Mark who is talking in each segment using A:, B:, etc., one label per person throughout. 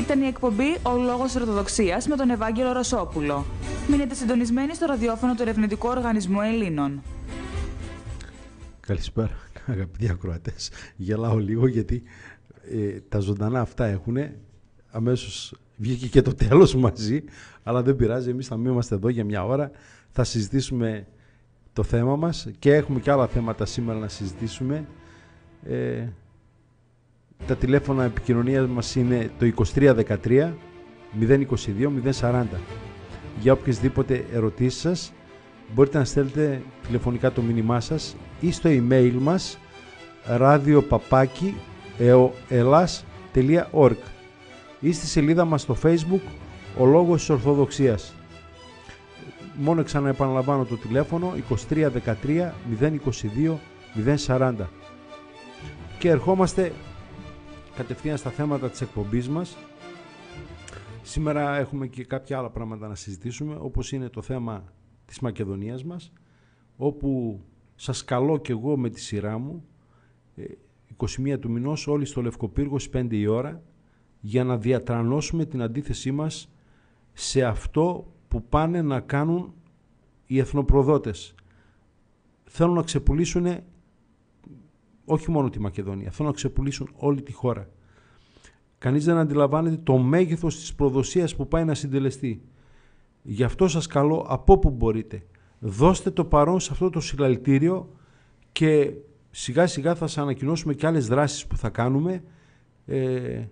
A: Ήταν η εκπομπή Ο Λόγος ορθοδοξίας με τον Ευάγγελο Ρωσόπουλο. Μείνετε συντονισμένοι στο ραδιόφωνο του Ερευνητικού Οργανισμού Ελλήνων. Καλησπέρα, αγαπητοί ακροατές. Γελάω λίγο γιατί ε, τα ζωντανά αυτά έχουν Αμέσως Βγήκε και το τέλος μαζί, αλλά δεν πειράζει. Εμείς θα είμαστε εδώ για μια ώρα. Θα συζητήσουμε το θέμα μας και έχουμε και άλλα θέματα σήμερα να συζητήσουμε. Ε, τα τηλέφωνα επικοινωνίας μας είναι το 2313 022 040. Για οποιασδήποτε ερωτήσεις σας μπορείτε να στέλνετε τηλεφωνικά το μήνυμά σας ή στο email μας radiopapakieoelas.org ε, ε, ή στη σελίδα μας στο facebook ο λόγος της Ορθοδοξίας. Μόνο ξαναεπαναλαμβάνω επαναλαμβάνω το τηλέφωνο 2313 022 040 και ερχόμαστε κατευθείαν στα θέματα της εκπομπής μας. Σήμερα έχουμε και κάποια άλλα πράγματα να συζητήσουμε, όπως είναι το θέμα της Μακεδονίας μας, όπου σας καλώ και εγώ με τη σειρά μου, 21 ε, του μηνός, όλοι στο Λευκοπύργο, 5 η ώρα, για να διατρανώσουμε την αντίθεσή μας σε αυτό που πάνε να κάνουν οι εθνοπροδότες. Θέλουν να ξεπουλήσουν όχι μόνο τη Μακεδονία. Θέλουν να ξεπουλήσουν όλη τη χώρα. Κανείς δεν αντιλαμβάνεται το μέγεθος της προδοσίας που πάει να συντελεστεί. Γι' αυτό σας καλώ από όπου μπορείτε. Δώστε το παρόν σε αυτό το συλλαλητήριο και σιγά σιγά θα σας ανακοινώσουμε και άλλες δράσεις που θα κάνουμε ε,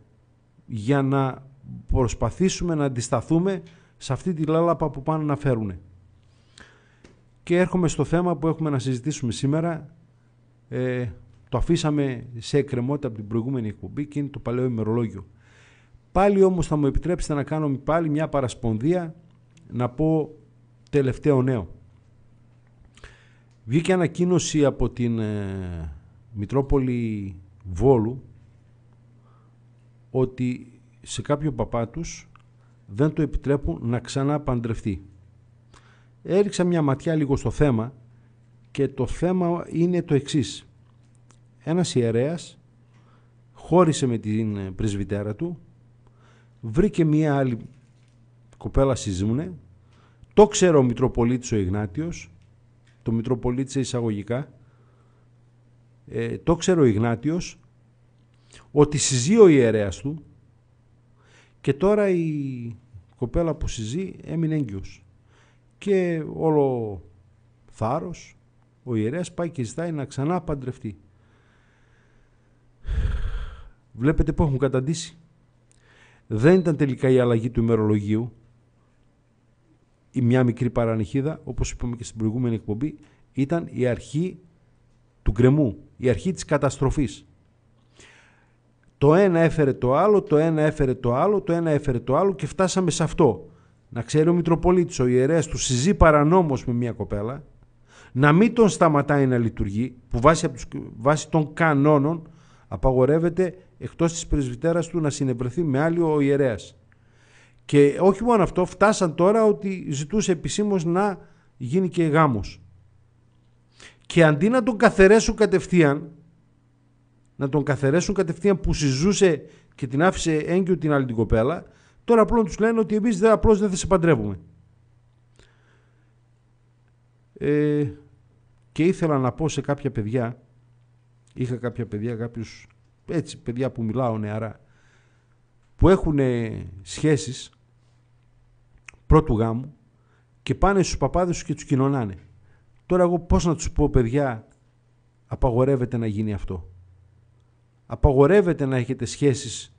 A: για να προσπαθήσουμε να αντισταθούμε σε αυτή τη λάλαπα που πάνε να φέρουν. Και έρχομαι στο θέμα που έχουμε να συζητήσουμε σήμερα, ε, το αφήσαμε σε εκκρεμότητα από την προηγούμενη εκπομπή και είναι το παλαιό ημερολόγιο. Πάλι όμως θα μου επιτρέψετε να κάνω πάλι μια παρασπονδία να πω τελευταίο νέο. Βγήκε ανακοίνωση από την ε, Μητρόπολη Βόλου ότι σε κάποιο παπά τους δεν το επιτρέπουν να ξανά παντρευτεί. Έριξα μια ματιά λίγο στο θέμα και το θέμα είναι το εξής ένας ιερέας χώρισε με την ε, πρεσβυτέρα του, βρήκε μία άλλη κοπέλα συζύμουνε, το ξέρω ο Μητροπολίτης ο Ιγνάτιος, το μητροπολίτης εισαγωγικά, ε, το ξέρω ο Ιγνάτιος, ότι συζεί ο ιερέας του και τώρα η κοπέλα που συζεί έμεινε έγκυος. Και όλο θάρρος, ο ιερέας πάει και ζητάει να ξανά παντρευτεί. Βλέπετε που έχουν καταντήσει. Δεν ήταν τελικά η αλλαγή του ημερολογίου η μια μικρή παρανοχίδα, όπως είπαμε και στην προηγούμενη εκπομπή, ήταν η αρχή του γκρεμού, η αρχή της καταστροφής. Το ένα έφερε το άλλο, το ένα έφερε το άλλο, το ένα έφερε το άλλο και φτάσαμε σε αυτό. Να ξέρει ο Μητροπολίτης, ο ιερέας του συζεί παρανόμως με μια κοπέλα, να μην τον σταματάει να λειτουργεί, που βάσει, τους, βάσει των κανόνων απαγορεύεται εκτός της πρεσβυτέρας του να συνευρεθεί με άλλη ο ιερέας. Και όχι μόνο αυτό, φτάσαν τώρα ότι ζητούσε επισήμως να γίνει και γάμος. Και αντί να τον καθαρέσουν κατευθείαν, να τον καθαρέσουν κατευθείαν που συζούσε και την άφησε έγκυο την άλλη την κοπέλα, τώρα απλώς τους λένε ότι εμείς δεν, απλώς δεν θα σε παντρεύουμε. Ε, και ήθελα να πω σε κάποια παιδιά Είχα κάποια παιδιά, κάποιους έτσι παιδιά που μιλάω νεαρά, που έχουν σχέσεις πρώτου γάμου και πάνε στους παπάδες και τους κοινωνάνε. Τώρα εγώ πώς να τους πω παιδιά απαγορεύεται να γίνει αυτό. Απαγορεύεται να έχετε σχέσεις,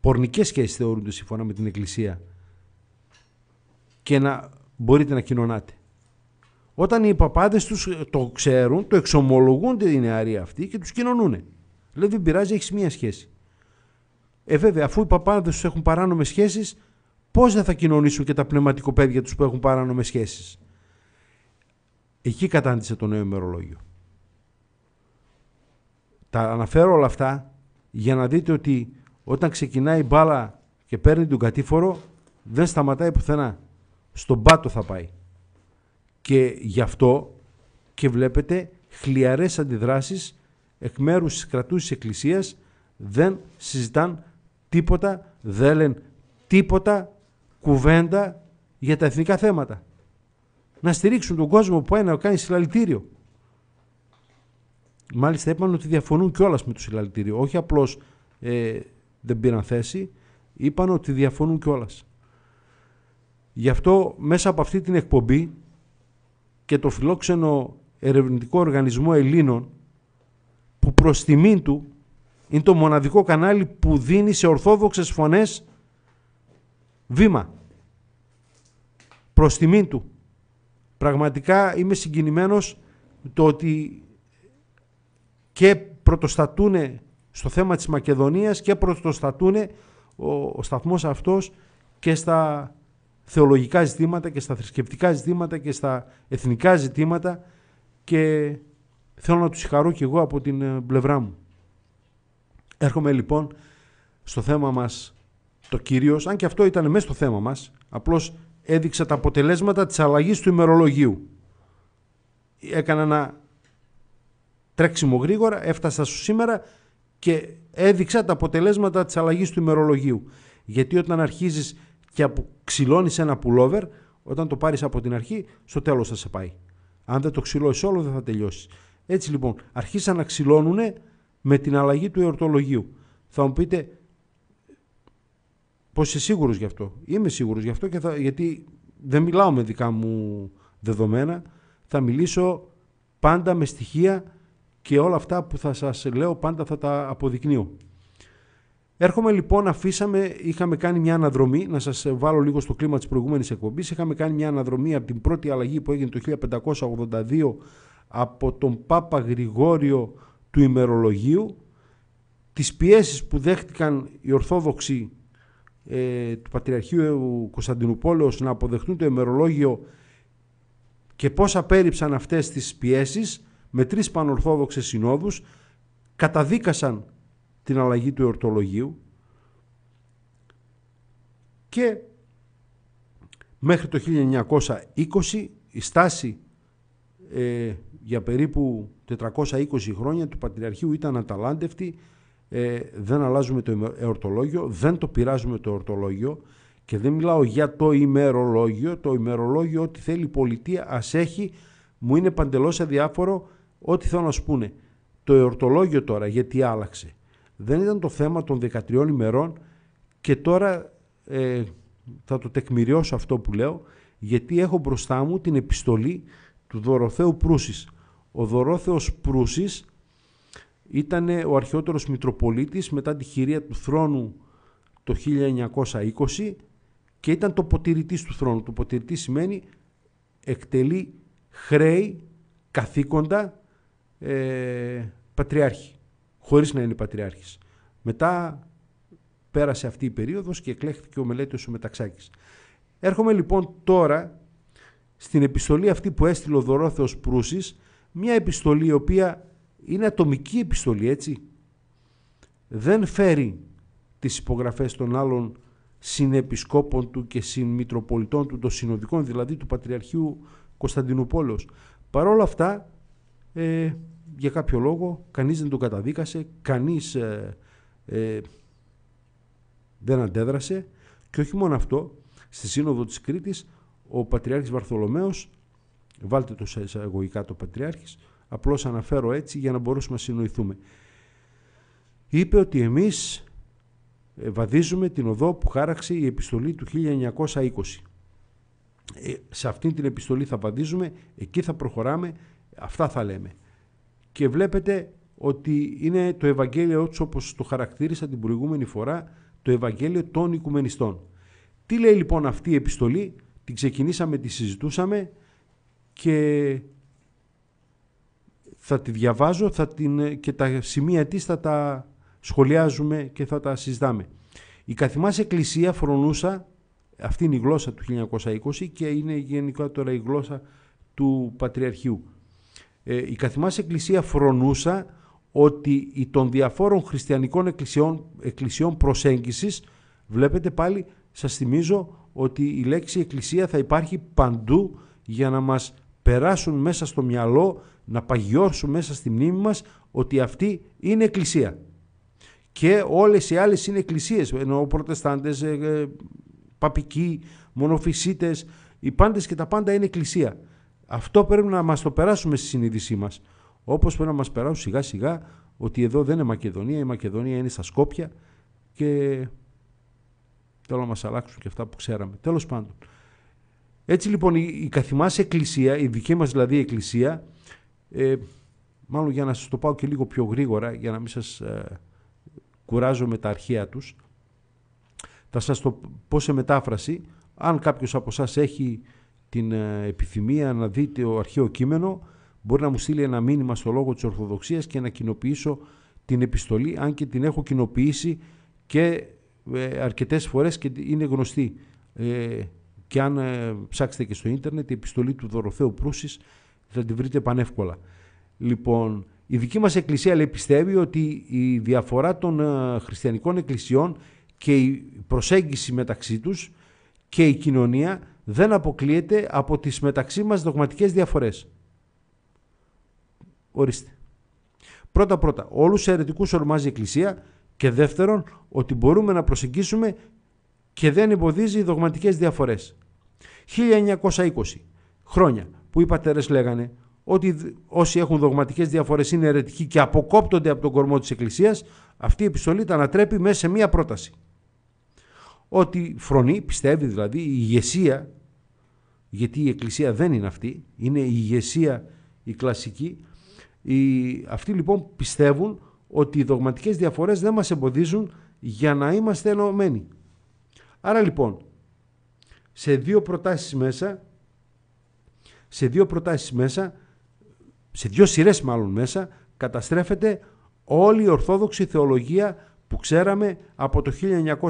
A: πορνικές σχέσεις θεωρούνται σύμφωνα με την Εκκλησία και να μπορείτε να κοινωνάτε. Όταν οι παπάδε τους ε, το ξέρουν, το εξομολογούνται οι νεαροί αυτοί και τους κοινωνούν. Λέει δεν πειράζει, έχεις μία σχέση. Ε, βέβαια, αφού οι παπάδε τους έχουν παράνομες σχέσεις, πώς δεν θα κοινωνήσουν και τα πνευματικοπαίδια τους που έχουν παράνομες σχέσεις. Εκεί κατάντησε το νέο ημερολόγιο. Τα αναφέρω όλα αυτά για να δείτε ότι όταν ξεκινάει η μπάλα και παίρνει τον κατήφορο, δεν σταματάει πουθενά. Στον πάτο θα πάει. Και γι' αυτό και βλέπετε χλιαρές αντιδράσεις εκ μέρους της κρατούς εκκλησίας δεν συζητάν τίποτα, δεν λένε τίποτα κουβέντα για τα εθνικά θέματα. Να στηρίξουν τον κόσμο που ένα να κάνει συλλαλητήριο. Μάλιστα είπαν ότι διαφωνούν κιόλας με το συλλαλητήριο. Όχι απλώς ε, δεν πήραν θέση, είπαν ότι διαφωνούν κιόλας. Γι' αυτό μέσα από αυτή την εκπομπή και το φιλόξενο ερευνητικό οργανισμό Ελλήνων που προς τιμήν του είναι το μοναδικό κανάλι που δίνει σε ορθόδοξες φωνές βήμα. Προς τιμήν του. Πραγματικά είμαι συγκινημένος το ότι και πρωτοστατούν στο θέμα της Μακεδονίας και πρωτοστατούν ο, ο σταθμός αυτός και στα θεολογικά ζητήματα και στα θρησκευτικά ζητήματα και στα εθνικά ζητήματα και θέλω να τους χαρώ και εγώ από την ε, πλευρά μου. Έρχομαι λοιπόν στο θέμα μας το κύριος, αν και αυτό ήταν μέσα στο θέμα μας, απλώς έδειξα τα αποτελέσματα της αλλαγής του ημερολογίου. Έκανα ένα τρέξιμο γρήγορα, έφτασα στο σήμερα και έδειξα τα αποτελέσματα της αλλαγής του ημερολογίου. Γιατί όταν αρχίζεις και ξυλώνεις ένα pullover, όταν το πάρεις από την αρχή, στο τέλος θα σε πάει. Αν δεν το ξυλώσεις όλο, δεν θα τελειώσεις. Έτσι λοιπόν, αρχίσαν να ξυλώνουν με την αλλαγή του εορτολογίου. Θα μου πείτε, Πώς είσαι σίγουρος γι' αυτό. Είμαι σίγουρος γι' αυτό και γιατί δεν μιλάω με δικά μου δεδομένα. Θα μιλήσω πάντα με στοιχεία και όλα αυτά που θα σας λέω πάντα θα τα αποδεικνύω. Έρχομαι λοιπόν, αφήσαμε, είχαμε κάνει μια αναδρομή, να σας βάλω λίγο στο κλίμα της προηγούμενης εκπομπής, είχαμε κάνει μια αναδρομή από την πρώτη αλλαγή που έγινε το 1582 από τον Πάπα Γρηγόριο του ημερολογίου, τις πιέσεις που δέχτηκαν οι Ορθόδοξοι ε, του Πατριαρχείου Κωνσταντινούπολεως να αποδεχτούν το ημερολόγιο και πώς απέρριψαν αυτές τις πιέσεις με τρεις πανορθόδοξες συνόδους, καταδίκασαν την αλλαγή του εορτολογίου και μέχρι το 1920 η στάση ε, για περίπου 420 χρόνια του Πατριαρχείου ήταν αταλάντευτη ε, δεν αλλάζουμε το εορτολόγιο, δεν το πειράζουμε το εορτολόγιο και δεν μιλάω για το ημερολόγιο, το ημερολόγιο ό,τι θέλει η πολιτεία ας έχει, μου είναι παντελώς αδιάφορο ό,τι θέλω να σου πούνε. Το εορτολόγιο τώρα γιατί άλλαξε δεν ήταν το θέμα των 13 ημερών και τώρα ε, θα το τεκμηριώσω αυτό που λέω γιατί έχω μπροστά μου την επιστολή του Δωροθέου Προύσης. Ο Δωρόθεος Προύσης ήταν ο αρχαιότερος Μητροπολίτης μετά τη χειρία του θρόνου το 1920 και ήταν το ποτηρητής του θρόνου. Το ποτηρητής σημαίνει εκτελεί χρέη, καθήκοντα, ε, πατριάρχη χωρίς να είναι πατριάρχης. Μετά πέρασε αυτή η περίοδος και εκλέχθηκε ο Μελέτης ο Μεταξάκης. Έρχομαι λοιπόν τώρα στην επιστολή αυτή που έστειλε ο Δωρόθεος Προύσης, μια επιστολή η οποία είναι ατομική επιστολή, έτσι. Δεν φέρει τις υπογραφές των άλλων συνεπισκόπων του και συνμητροπολιτών του, των συνοδικών δηλαδή του Πατριαρχείου Κωνσταντινούπολεως. Παρ' όλα αυτά, ε, για κάποιο λόγο κανείς δεν τον καταδίκασε, κανείς ε, ε, δεν αντέδρασε και όχι μόνο αυτό, στη σύνοδο της Κρήτης ο Πατριάρχης Βαρθολομέος, βάλτε το σε εισαγωγικά το Πατριάρχης, απλώς αναφέρω έτσι για να μπορούμε να συνοηθούμε, είπε ότι εμείς ε, βαδίζουμε την οδό που χάραξε η επιστολή του 1920. σε αυτήν την επιστολή θα βαδίζουμε, εκεί θα προχωράμε, αυτά θα λέμε και βλέπετε ότι είναι το Ευαγγέλιο έτσι όπως το χαρακτήρισα την προηγούμενη φορά, το Ευαγγέλιο των Οικουμενιστών. Τι λέει λοιπόν αυτή η επιστολή, την ξεκινήσαμε, τη συζητούσαμε και θα τη διαβάζω θα την, και τα σημεία της θα τα σχολιάζουμε και θα τα συζητάμε. Η καθημάς εκκλησία φρονούσα, αυτή είναι η γλώσσα του 1920 και είναι γενικά τώρα η γλώσσα του Πατριαρχείου. Ε, η καθημάς εκκλησία φρονούσα ότι η των διαφόρων χριστιανικών εκκλησιών, εκκλησιών προσέγγισης, βλέπετε πάλι, σας θυμίζω ότι η λέξη εκκλησία θα υπάρχει παντού για να μας περάσουν μέσα στο μυαλό, να παγιώσουν μέσα στη μνήμη μας ότι αυτή είναι εκκλησία. Και όλες οι άλλες είναι εκκλησίες, ενώ προτεστάντες, ε, ε, παπικοί, μονοφυσίτες, οι πάντες και τα πάντα είναι εκκλησία. Αυτό πρέπει να μας το περάσουμε στη συνείδησή μας. Όπως πρέπει να μας περάσουν σιγά σιγά ότι εδώ δεν είναι Μακεδονία, η Μακεδονία είναι στα Σκόπια και θέλω να μας αλλάξουν και αυτά που ξέραμε. Τέλος πάντων. Έτσι λοιπόν η καθημάς εκκλησία, η δική μας δηλαδή εκκλησία, ε, μάλλον για να σας το πάω και λίγο πιο γρήγορα, για να μην σας ε, κουράζω με τα αρχαία τους, θα σας το πω σε μετάφραση, αν κάποιος από εσάς έχει την ε, επιθυμία να δείτε το αρχαίο κείμενο, μπορεί να μου στείλει ένα μήνυμα στο λόγο της Ορθοδοξίας και να κοινοποιήσω την επιστολή, αν και την έχω κοινοποιήσει και ε, αρκετές φορές και είναι γνωστή. Ε, και αν ψάξετε και στο ίντερνετ, η επιστολή του Δωροθέου Προύσης θα την βρείτε πανεύκολα. Λοιπόν, η δική μας εκκλησία λέει, πιστεύει ότι η διαφορά των χριστιανικών εκκλησιών και η προσέγγιση μεταξύ τους και η κοινωνία δεν αποκλείεται από τις μεταξύ μας δογματικές διαφορές. Ορίστε. Πρώτα-πρώτα, όλους τους αιρετικούς ορμάζει η Εκκλησία και δεύτερον, ότι μπορούμε να προσεγγίσουμε και δεν εμποδίζει οι δογματικές διαφορές. 1920 χρόνια που οι πατέρες λέγανε ότι όσοι έχουν δογματικές διαφορές είναι αιρετικοί και αποκόπτονται από τον κορμό της Εκκλησίας, αυτή η επιστολή τα ανατρέπει μέσα σε μία πρόταση. Ότι φρονεί, πιστεύει δηλαδή, η ηγεσία γιατί η Εκκλησία δεν είναι αυτή, είναι η ηγεσία η κλασική. Οι, αυτοί λοιπόν πιστεύουν ότι οι δογματικές διαφορές δεν μας εμποδίζουν για να είμαστε ενωμένοι. Άρα λοιπόν, σε δύο προτάσεις μέσα, σε δύο προτάσεις μέσα, σε δύο σειρές μάλλον μέσα, καταστρέφεται όλη η ορθόδοξη θεολογία που ξέραμε από το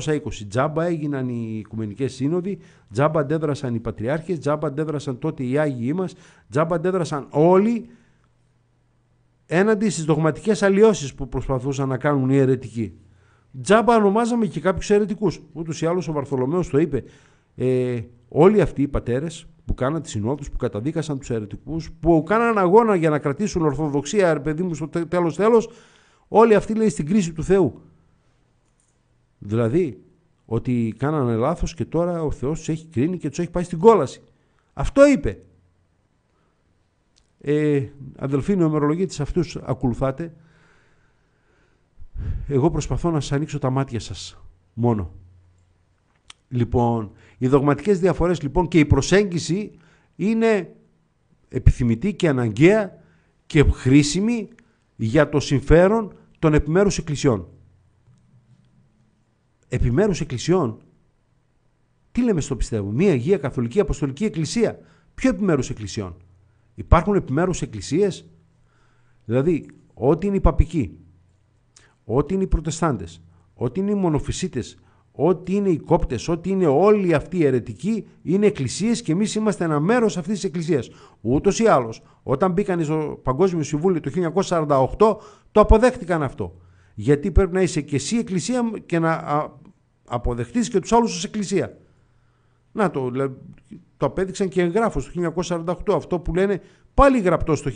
A: 1920. Τζάμπα έγιναν οι Οικουμενικές Σύνοδοι, τζάμπα αντέδρασαν οι Πατριάρχες, τζάμπα αντέδρασαν τότε οι Άγιοι μας, τζάμπα αντέδρασαν όλοι έναντι στις δογματικές αλλοιώσεις που προσπαθούσαν να κάνουν οι αιρετικοί. Τζάμπα ονομάζαμε και κάποιους αιρετικούς. Ούτως ή άλλως ο Βαρθολομέος το είπε. Ε, όλοι αυτοί οι πατέρες που κάναν τις συνόδους, που καταδίκασαν τους αιρετικούς, που κάναν αγώνα για να κρατήσουν ορθοδοξία, ρε παιδί μου, στο τέλος τέλος, όλοι αυτοί λέει στην κρίση του Θεού. Δηλαδή ότι κάνανε λάθος και τώρα ο Θεός τους έχει κρίνει και τους έχει πάει στην κόλαση. Αυτό είπε. Ε, αδελφοί της αυτούς ακολουθάτε. Εγώ προσπαθώ να σας ανοίξω τα μάτια σας μόνο. Λοιπόν, οι δογματικές διαφορές λοιπόν και η προσέγγιση είναι επιθυμητή και αναγκαία και χρήσιμη για το συμφέρον των επιμέρους εκκλησιών επιμέρους εκκλησιών. Τι λέμε στο πιστεύω, μια Αγία Καθολική Αποστολική Εκκλησία. Ποιο επιμέρους εκκλησιών. Υπάρχουν επιμέρους εκκλησίες, δηλαδή ό,τι είναι οι παπικοί, ό,τι είναι οι προτεστάντες, ό,τι είναι οι μονοφυσίτες, ό,τι είναι οι κόπτες, ό,τι είναι όλοι αυτοί οι αιρετικοί είναι εκκλησίες και εμείς είμαστε ένα μέρος αυτής της εκκλησίας. Ούτως ή άλλως, όταν μπήκαν στο Παγκόσμιο Συμβούλιο το 1948 το αποδέχτηκαν αυτό. Γιατί πρέπει να είσαι και εσύ εκκλησία και να αποδεχτείς και τους άλλους ως εκκλησία. Να το, το απέδειξαν και εγγράφος το 1948, αυτό που λένε πάλι γραπτό το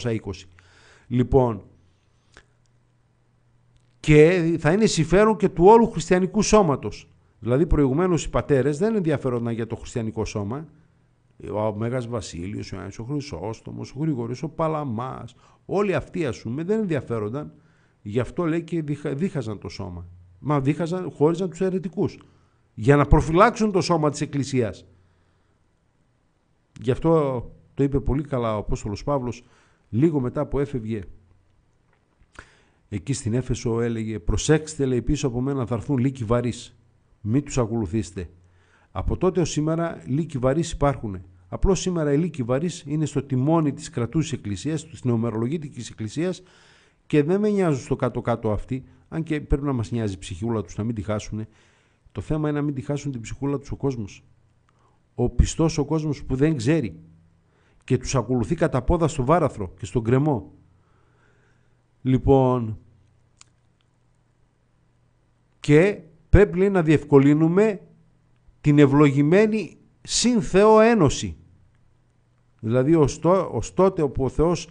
A: 1920. Λοιπόν, και θα είναι συμφέρον και του όλου χριστιανικού σώματος. Δηλαδή προηγουμένως οι πατέρες δεν ενδιαφέρονταν για το χριστιανικό σώμα. Ο Μέγας Βασίλειος, ο ο Χρυσόστομος, ο Γρηγόριος, ο Παλαμάς, όλοι αυτοί ας πούμε δεν ενδιαφέρονταν Γι' αυτό λέει και δίχαζαν το σώμα. Μα δίχαζαν, χώριζαν τους αιρετικούς. Για να προφυλάξουν το σώμα της Εκκλησίας. Γι' αυτό το είπε πολύ καλά ο Απόστολος Παύλος λίγο μετά που έφευγε εκεί στην Έφεσο έλεγε «Προσέξτε, λέει, πίσω από μένα θα έρθουν λύκοι βαρύς. Μην τους ακολουθήσετε». Από τότε ως σήμερα λύκοι βαρύς υπάρχουν. Απλώς σήμερα οι λύκοι βαρύς είναι στο τιμόνι της κρατούς εκκλησίας, στην ομερολογητικής εκκλησίας και δεν με νοιάζουν στο κάτω-κάτω αυτοί, αν και πρέπει να μας νοιάζει η ψυχούλα τους να μην τη χάσουν. Το θέμα είναι να μην τη χάσουν την ψυχούλα τους ο κόσμος. Ο πιστός ο κόσμος που δεν ξέρει και τους ακολουθεί κατά πόδα στο βάραθρο και στον κρεμό. Λοιπόν, και πρέπει λέει, να διευκολύνουμε την ευλογημένη συν ένωση. Δηλαδή, ως τότε όπου ο Θεός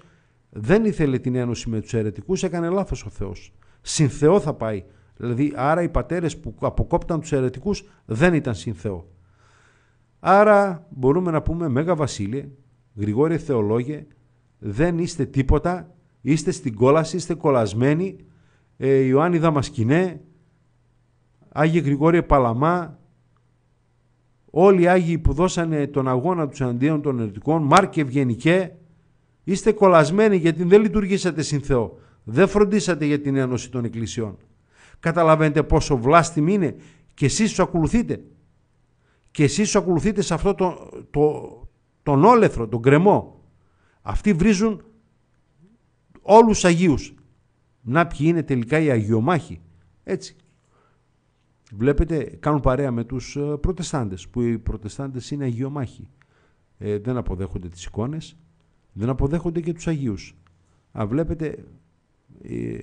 A: δεν ήθελε την ένωση με τους αιρετικούς, έκανε λάθος ο Θεός. Συν Θεό θα πάει. Δηλαδή, άρα οι πατέρες που αποκόπταν τους αιρετικούς δεν ήταν συν Θεό. Άρα μπορούμε να πούμε Μέγα Βασίλειε, Γρηγόρη Θεολόγε, δεν είστε τίποτα, είστε στην κόλαση, είστε κολλασμένοι, ε, Ιωάννη Δαμασκηνέ, Άγιε Γρηγόρη Παλαμά, όλοι οι Άγιοι που δώσανε τον αγώνα τους αντίον των αιρετικών, Μάρκε Ευγενικέ, Είστε κολλασμένοι γιατί δεν λειτουργήσατε συν Θεό. Δεν φροντίσατε για την ένωση των εκκλησιών. Καταλαβαίνετε πόσο βλάστημοι είναι και εσείς σου ακολουθείτε. Και εσείς σου ακολουθείτε σε αυτό το, το, τον όλεθρο, τον κρεμό. Αυτοί βρίζουν όλους Αγίους. Να ποιοι είναι τελικά οι Αγιομάχοι. Έτσι. Βλέπετε, κάνουν παρέα με τους ε, προτεστάντες, που οι προτεστάντες είναι αγιομάχοι. Ε, δεν αποδέχονται τις εικόνες, δεν αποδέχονται και τους Αγίους. Α, βλέπετε, ε,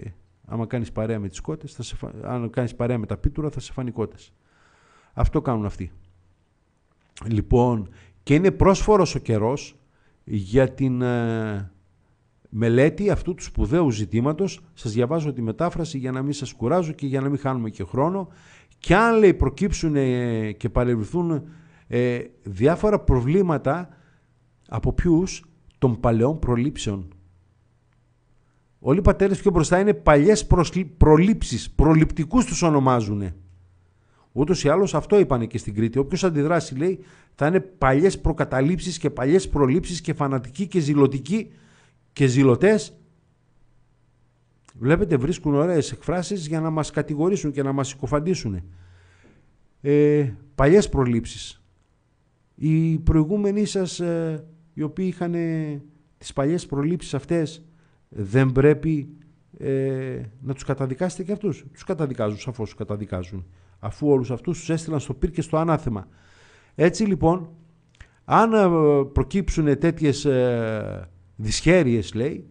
A: άμα κάνεις παρέα με τις κότες, θα αν κάνεις παρέα με τα πίτουρα θα σε φανεί κότες. Αυτό κάνουν αυτοί. Λοιπόν, και είναι πρόσφορος ο καιρός για την ε, μελέτη αυτού του σπουδαίου ζητήματος. Σας διαβάζω τη μετάφραση για να μην σας κουράζω και για να μην χάνουμε και χρόνο. Και αν λέει προκύψουν και παρευρυθούν ε, διάφορα προβλήματα από ποιους των παλαιών προλήψεων. Όλοι οι πατέρες πιο μπροστά είναι παλιές προλήψεις, προληπτικούς τους ονομάζουνε. Ούτως ή άλλως αυτό είπανε και στην Κρήτη. Όποιος αντιδράσει λέει θα είναι παλιές προκαταλήψεις και παλιές προλήψεις και φανατικοί και ζηλωτικοί και ζηλωτές. Βλέπετε βρίσκουν ωραίες εκφράσεις για να μας κατηγορήσουν και να μας συκοφαντήσουν. Ε, παλιές προλήψεις. Οι προηγούμενοι σας ε, οι οποίοι είχαν ε, τις παλιές προλήψεις αυτές δεν πρέπει ε, να τους καταδικάσετε και αυτούς. Τους καταδικάζουν, σαφώς τους καταδικάζουν. Αφού όλους αυτούς τους έστειλαν στο πυρ και στο ανάθεμα. Έτσι λοιπόν, αν ε, προκύψουν τέτοιες δυσχέρειες, λέει,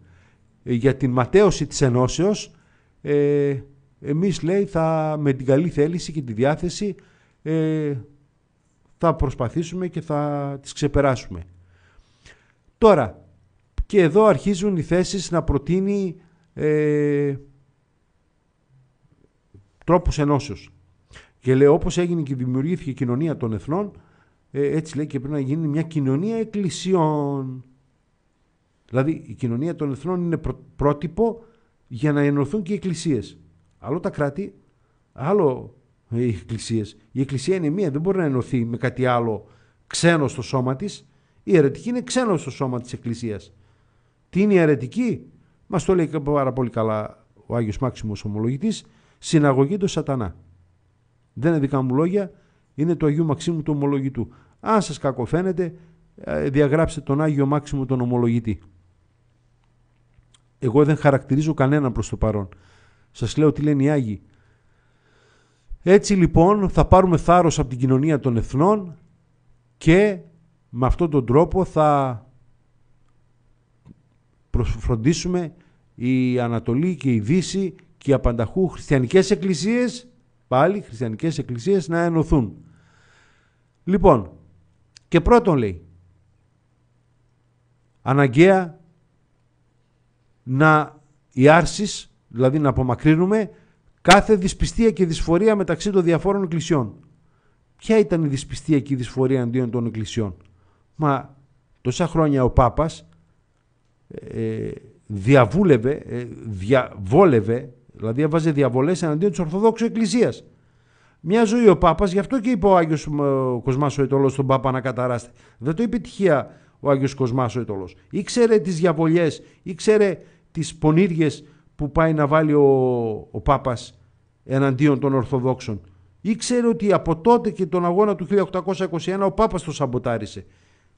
A: για την ματέωση της ενώσεως, ε, εμείς, λέει, θα με την καλή θέληση και τη διάθεση θα προσπαθήσουμε και θα τις ξεπεράσουμε. Τώρα, και εδώ αρχίζουν οι θέσεις να προτείνει ε, τρόπους ενώσεως. Και λέει όπως έγινε και δημιουργήθηκε η κοινωνία των εθνών, ε, έτσι λέει και πρέπει να γίνει μια κοινωνία εκκλησιών. Δηλαδή η κοινωνία των εθνών είναι πρότυπο για να ενωθούν και οι εκκλησίες. Άλλο τα κράτη, άλλο ε, οι εκκλησίες. Η εκκλησία είναι μία, δεν μπορεί να ενωθεί με κάτι άλλο ξένο στο σώμα της. Η αιρετική είναι ξένο στο σώμα της Εκκλησίας. Τι είναι η αιρετική, μας το λέει πάρα πολύ καλά ο Άγιος Μάξιμος Ομολογητής, συναγωγή του Σατανά. Δεν είναι δικά μου λόγια, είναι του Αγίου Μαξίμου του Ομολογητού. Αν σας κακοφαίνεται, ε, διαγράψτε τον Άγιο Μάξιμο τον Ομολογητή. Εγώ δεν χαρακτηρίζω κανέναν προς το παρόν. Σας λέω τι λένε οι Άγιοι. Έτσι λοιπόν θα πάρουμε θάρρος από την κοινωνία των εθνών και με αυτόν τον τρόπο θα προσφροντίσουμε η Ανατολή και η Δύση και οι απανταχού χριστιανικές εκκλησίες, πάλι χριστιανικές εκκλησίες να ενωθούν. Λοιπόν, και πρώτον λέει, αναγκαία να οι άρσεις, δηλαδή να απομακρύνουμε κάθε δυσπιστία και δυσφορία μεταξύ των διαφόρων εκκλησιών. Ποια ήταν η δυσπιστία και η δυσφορία αντίον των εκκλησιών. Μα τόσα χρόνια ο Πάπας ε, διαβούλευε, ε, διαβόλευε, δηλαδή έβαζε διαβολές εναντίον της Ορθοδόξου Εκκλησίας. Μια ζωή ο Πάπας, γι' αυτό και είπε ο Άγιος ε, Κοσμάς ο Ιτωλός στον Πάπα να καταράστε. Δεν το είπε τυχαία ο Άγιος Κοσμάς ο Ιτωλός. Ήξερε τις διαβολιές, ήξερε τις πονίδιες που πάει να βάλει ο, ο Πάπας εναντίον των Ορθοδόξων. Ήξερε ότι από τότε και τον αγώνα του 1821 ο Πάπας το σαμποτάρισε.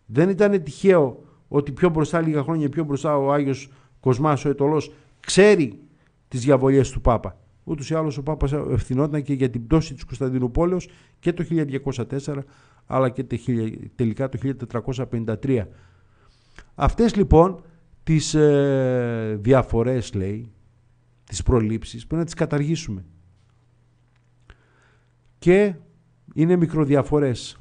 A: Δεν ήταν τυχαίο ότι πιο μπροστά λίγα χρόνια πιο μπροστά ο Άγιος Κοσμάς ο Ετωλός, ξέρει τις διαβολίες του Πάπα. Ούτως ή άλλως ο Πάπας ευθυνόταν και για την πτώση της Κωνσταντινούπολεως και το 1204 αλλά και τελικά το 1453. Αυτές λοιπόν τις ε, διαφορές λέει, τις προλήψεις πρέπει να τις καταργήσουμε. Και είναι μικροδιαφορές.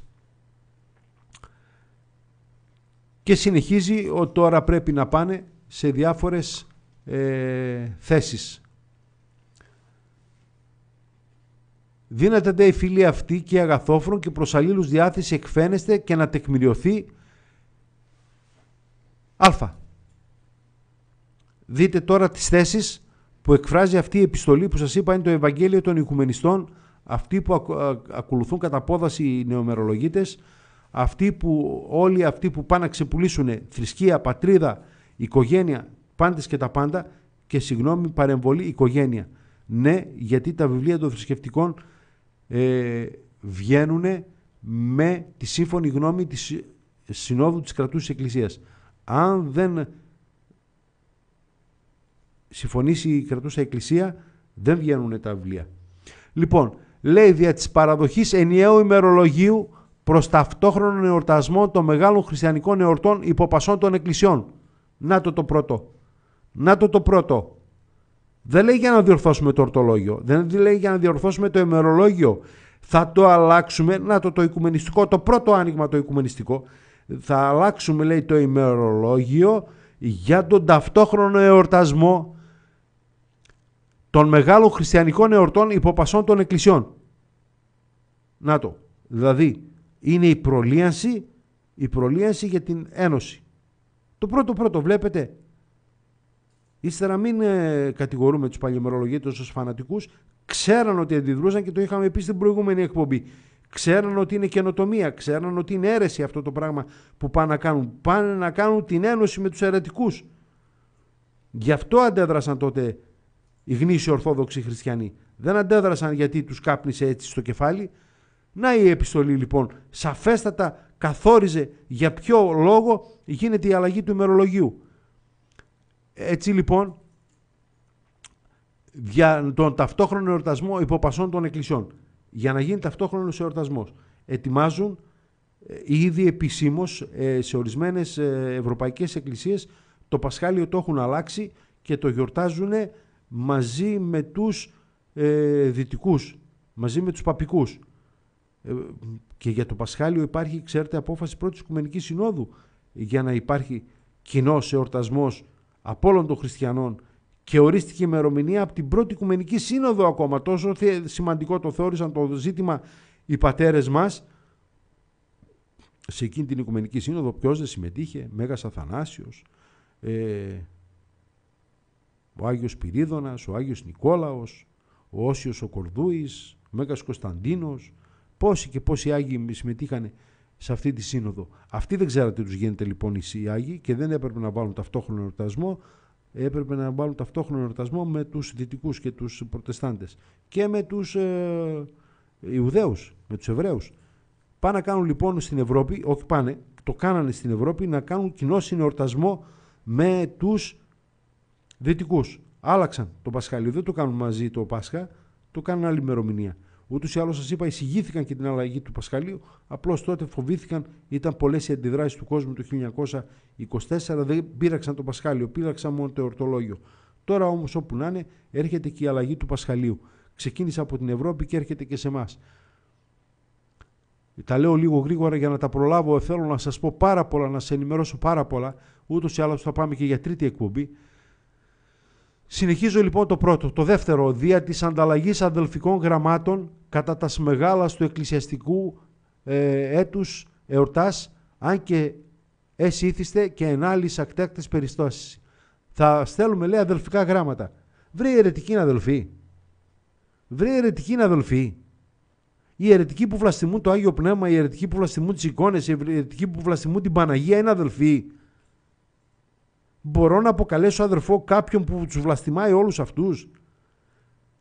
A: και συνεχίζει ότι τώρα πρέπει να πάνε σε διάφορες ε, θέσεις. Δύναται η φιλία αυτή και αγαθόφρον και προς αλλήλους διάθεση εκφαίνεστε και να τεκμηριωθεί α. Δείτε τώρα τις θέσεις που εκφράζει αυτή η επιστολή που σας είπα είναι το Ευαγγέλιο των Οικουμενιστών αυτοί που ακολουθούν κατά πόδαση οι νεομερολογίτες αυτοί που, όλοι αυτοί που πάνε να ξεπουλήσουν θρησκεία, πατρίδα, οικογένεια, πάντες και τα πάντα και συγγνώμη παρεμβολή οικογένεια. Ναι, γιατί τα βιβλία των θρησκευτικών ε, βγαίνουν με τη σύμφωνη γνώμη της Συνόδου της Κρατούς Εκκλησίας. Αν δεν συμφωνήσει η Κρατούσα Εκκλησία, δεν βγαίνουν τα βιβλία. Λοιπόν, λέει δια της παραδοχής ενιαίου ημερολογίου Προς ταυτόχρονο εορτασμό των μεγάλων χριστιανικών εορτών υποπασών των εκκλησιών. Να το το πρώτο. Να το το πρώτο. Δεν λέει για να διορθώσουμε το ορτολόγιο. Δεν λέει για να διορθώσουμε το ημερολόγιο. Θα το αλλάξουμε. Να το το οικουμενιστικό. Το πρώτο άνοιγμα το οικουμενιστικό. Θα αλλάξουμε λέει το ημερολόγιο για τον ταυτόχρονο εορτασμό των μεγάλων χριστιανικών εορτών υποπασών των εκκλησιών. Να το. Δηλαδή, είναι η προλίανση, η προλίανση για την ένωση. Το πρώτο πρώτο βλέπετε. Ύστερα μην ε, κατηγορούμε τους παλιωμερολογίτες ως φανατικούς. Ξέραν ότι αντιδρούσαν και το είχαμε πει στην προηγούμενη εκπομπή. Ξέραν ότι είναι καινοτομία, ξέραν ότι είναι αίρεση αυτό το πράγμα που πάνε να κάνουν. Πάνε να κάνουν την ένωση με τους αιρετικούς. Γι' αυτό αντέδρασαν τότε οι γνήσιοι Ορθόδοξοι Χριστιανοί. Δεν αντέδρασαν γιατί τους κάπνισε έτσι στο κεφάλι, να η επιστολή λοιπόν σαφέστατα καθόριζε για ποιο λόγο γίνεται η αλλαγή του ημερολογίου. Έτσι λοιπόν, για τον ταυτόχρονο εορτασμό υποπασών των εκκλησιών. Για να γίνει ταυτόχρονος εορτασμός. Ετοιμάζουν ε, ήδη επισήμως ε, σε ορισμένες ε, ευρωπαϊκές εκκλησίες το Πασχάλιο το έχουν αλλάξει και το γιορτάζουν μαζί με τους δυτικούς, μαζί με τους παπικούς. Ε, και για το Πασχάλιο υπάρχει, ξέρετε, απόφαση πρώτης Οικουμενικής Συνόδου για να υπάρχει κοινός εορτασμός από όλων των χριστιανών και ορίστηκε ημερομηνία από την πρώτη Οικουμενική Σύνοδο ακόμα. Τόσο σημαντικό το θεώρησαν το ζήτημα οι πατέρες μας. Σε εκείνη την Οικουμενική Σύνοδο ποιος δεν συμμετείχε, μέγας Αθανάσιος, ε, ο άγιος Πυρίδωνας, ο Άγιος Νικόλαος, ο Όσιος ο Κορδούης, ο Μέγας Κωνσταντίνος πόσοι και πόσοι Άγιοι συμμετείχαν σε αυτή τη σύνοδο. Αυτοί δεν ξέρατε τι τους γίνεται λοιπόν οι Άγιοι και δεν έπρεπε να βάλουν ταυτόχρονο εορτασμό. Έπρεπε να βάλουν ταυτόχρονο εορτασμό με τους Δυτικούς και τους Προτεστάντες και με τους ε, Ιουδαίους, με τους Εβραίους. Πάνε να κάνουν λοιπόν στην Ευρώπη, όχι πάνε, το κάνανε στην Ευρώπη να κάνουν κοινό συνεορτασμό με τους Δυτικούς. Άλλαξαν το Πασχαλίδι, δεν το κάνουν μαζί το Πάσχα, το κάνουν άλλη ημερομηνία. Ούτως ή άλλως, σας είπα, εισηγήθηκαν και την αλλαγή του Πασχαλίου. Απλώς τότε φοβήθηκαν, ήταν πολλές οι αντιδράσεις του κόσμου το 1924. Δεν πήραξαν το Πασχάλιο, πήραξαν μόνο το εορτολόγιο. Τώρα όμως, όπου να είναι, έρχεται και η αλλαγή του Πασχαλίου. Ξεκίνησε από την Ευρώπη και έρχεται και σε εμάς. Τα λέω λίγο γρήγορα για να τα προλάβω. Θέλω να σας πω πάρα πολλά, να σας ενημερώσω πάρα πολλά. Ούτως ή άλλως θα πάμε και για τρίτη εκπομπή. Συνεχίζω λοιπόν το πρώτο. Το δεύτερο, δια της ανταλλαγής αδελφικών γραμμάτων κατά τας μεγάλας του εκκλησιαστικού ε, έτους εορτάς, αν και ήθιστε και άλλης ακτέκτες περιστώσεις. Θα στέλνουμε λέει αδελφικά γράμματα. Βρει ερετική αδελφή. Βρει ερετική αδελφή. Οι αιρετικοί που βλαστημούν το Άγιο Πνεύμα, οι αιρετικοί που βλαστημούν τις εικόνες, οι αιρετικοί που βλαστημούν την Παναγία είναι αδελφοί. Μπορώ να αποκαλέσω αδερφό κάποιον που τους βλαστημάει όλους αυτούς.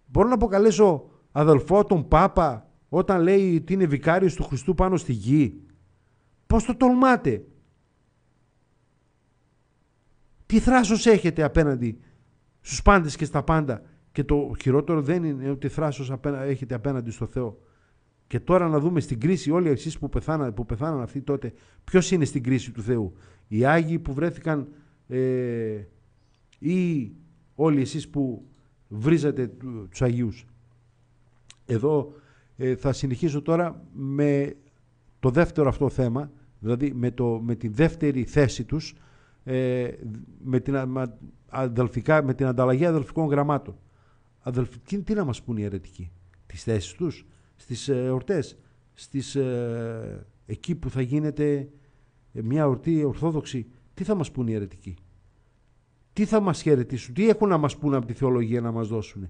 A: Μπορώ να αποκαλέσω αδελφό τον Πάπα όταν λέει ότι είναι βικάριος του Χριστού πάνω στη γη. Πώς το τολμάτε. Τι θράσος έχετε απέναντι στους πάντες και στα πάντα. Και το χειρότερο δεν είναι ότι θράσος έχετε απέναντι στο Θεό. Και τώρα να δούμε στην κρίση όλοι εσείς που πεθάναν, που πεθάναν αυτοί τότε. Ποιος είναι στην κρίση του Θεού. Οι Άγιοι που βρέθηκαν ε, ή όλοι εσείς που βρίζετε τους Αγίους. Εδώ ε, θα συνεχίσω τώρα με το δεύτερο αυτό θέμα, δηλαδή με, το, με τη δεύτερη θέση τους, ε, με, την, με την ανταλλαγή αδελφικών γραμμάτων. Αδελφικοί, τι να μας πούν οι αιρετικοί, τις θέσεις τους, στις ε, ορτές, στις, ε, εκεί που θα γίνεται μια ορτή ορθόδοξη τι θα μας πούν οι αιρετικοί. Τι θα μας χαιρετήσουν, τι έχουν να μας πούν από τη θεολογία να μας δώσουν.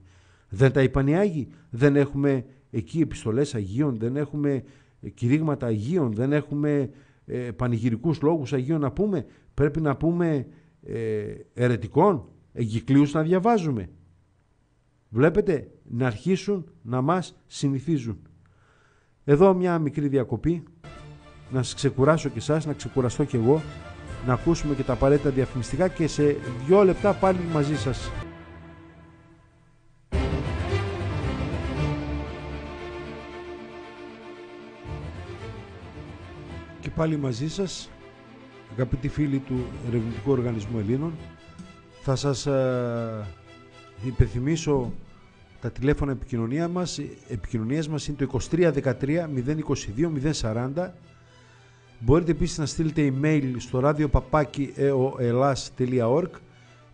A: Δεν τα είπαν οι Άγιοι, δεν έχουμε εκεί επιστολές Αγίων, δεν έχουμε ε, κηρύγματα Αγίων, δεν έχουμε ε, πανηγυρικούς λόγους Αγίων να πούμε. Πρέπει να πούμε ε, ερετικών, εγκυκλίους να διαβάζουμε. Βλέπετε, να αρχίσουν να μας συνηθίζουν. Εδώ μια μικρή διακοπή, να σας ξεκουράσω και εσάς, να ξεκουραστώ και εγώ να ακούσουμε και τα απαραίτητα διαφημιστικά και σε δύο λεπτά πάλι μαζί σας. Και πάλι μαζί σας, αγαπητοί φίλοι του Ερευνητικού Οργανισμού Ελλήνων, θα σας α, ε, υπενθυμίσω τα τηλέφωνα επικοινωνία μας, ε, επικοινωνίας μας είναι το 2313 022 040 Μπορείτε επίσης να στείλετε email στο radiopapakieoelas.org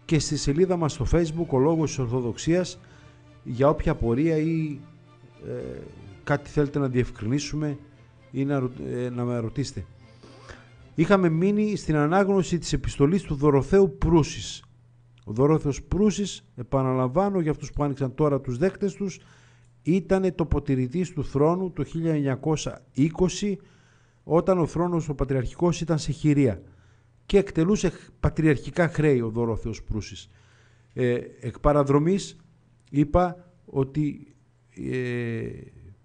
A: και στη σελίδα μας στο facebook ο Λόγος της Ορθοδοξίας για όποια πορεία ή ε, κάτι θέλετε να διευκρινίσουμε ή να, ε, να με ρωτήσετε. Είχαμε μείνει στην ανάγνωση της επιστολής του Δωροθέου Προύσης. Ο Δωρόθεος Προύσης, επαναλαμβάνω για αυτούς που άνοιξαν τώρα τους δέκτες τους, ήταν τοποτηρητής του θρόνου το 1920 όταν ο θρόνος ο πατριαρχικός ήταν σε χειρία και εκτελούσε πατριαρχικά χρέη ο Δωρόθεος Προύσης. Ε, εκ παραδρομής είπα ότι ε,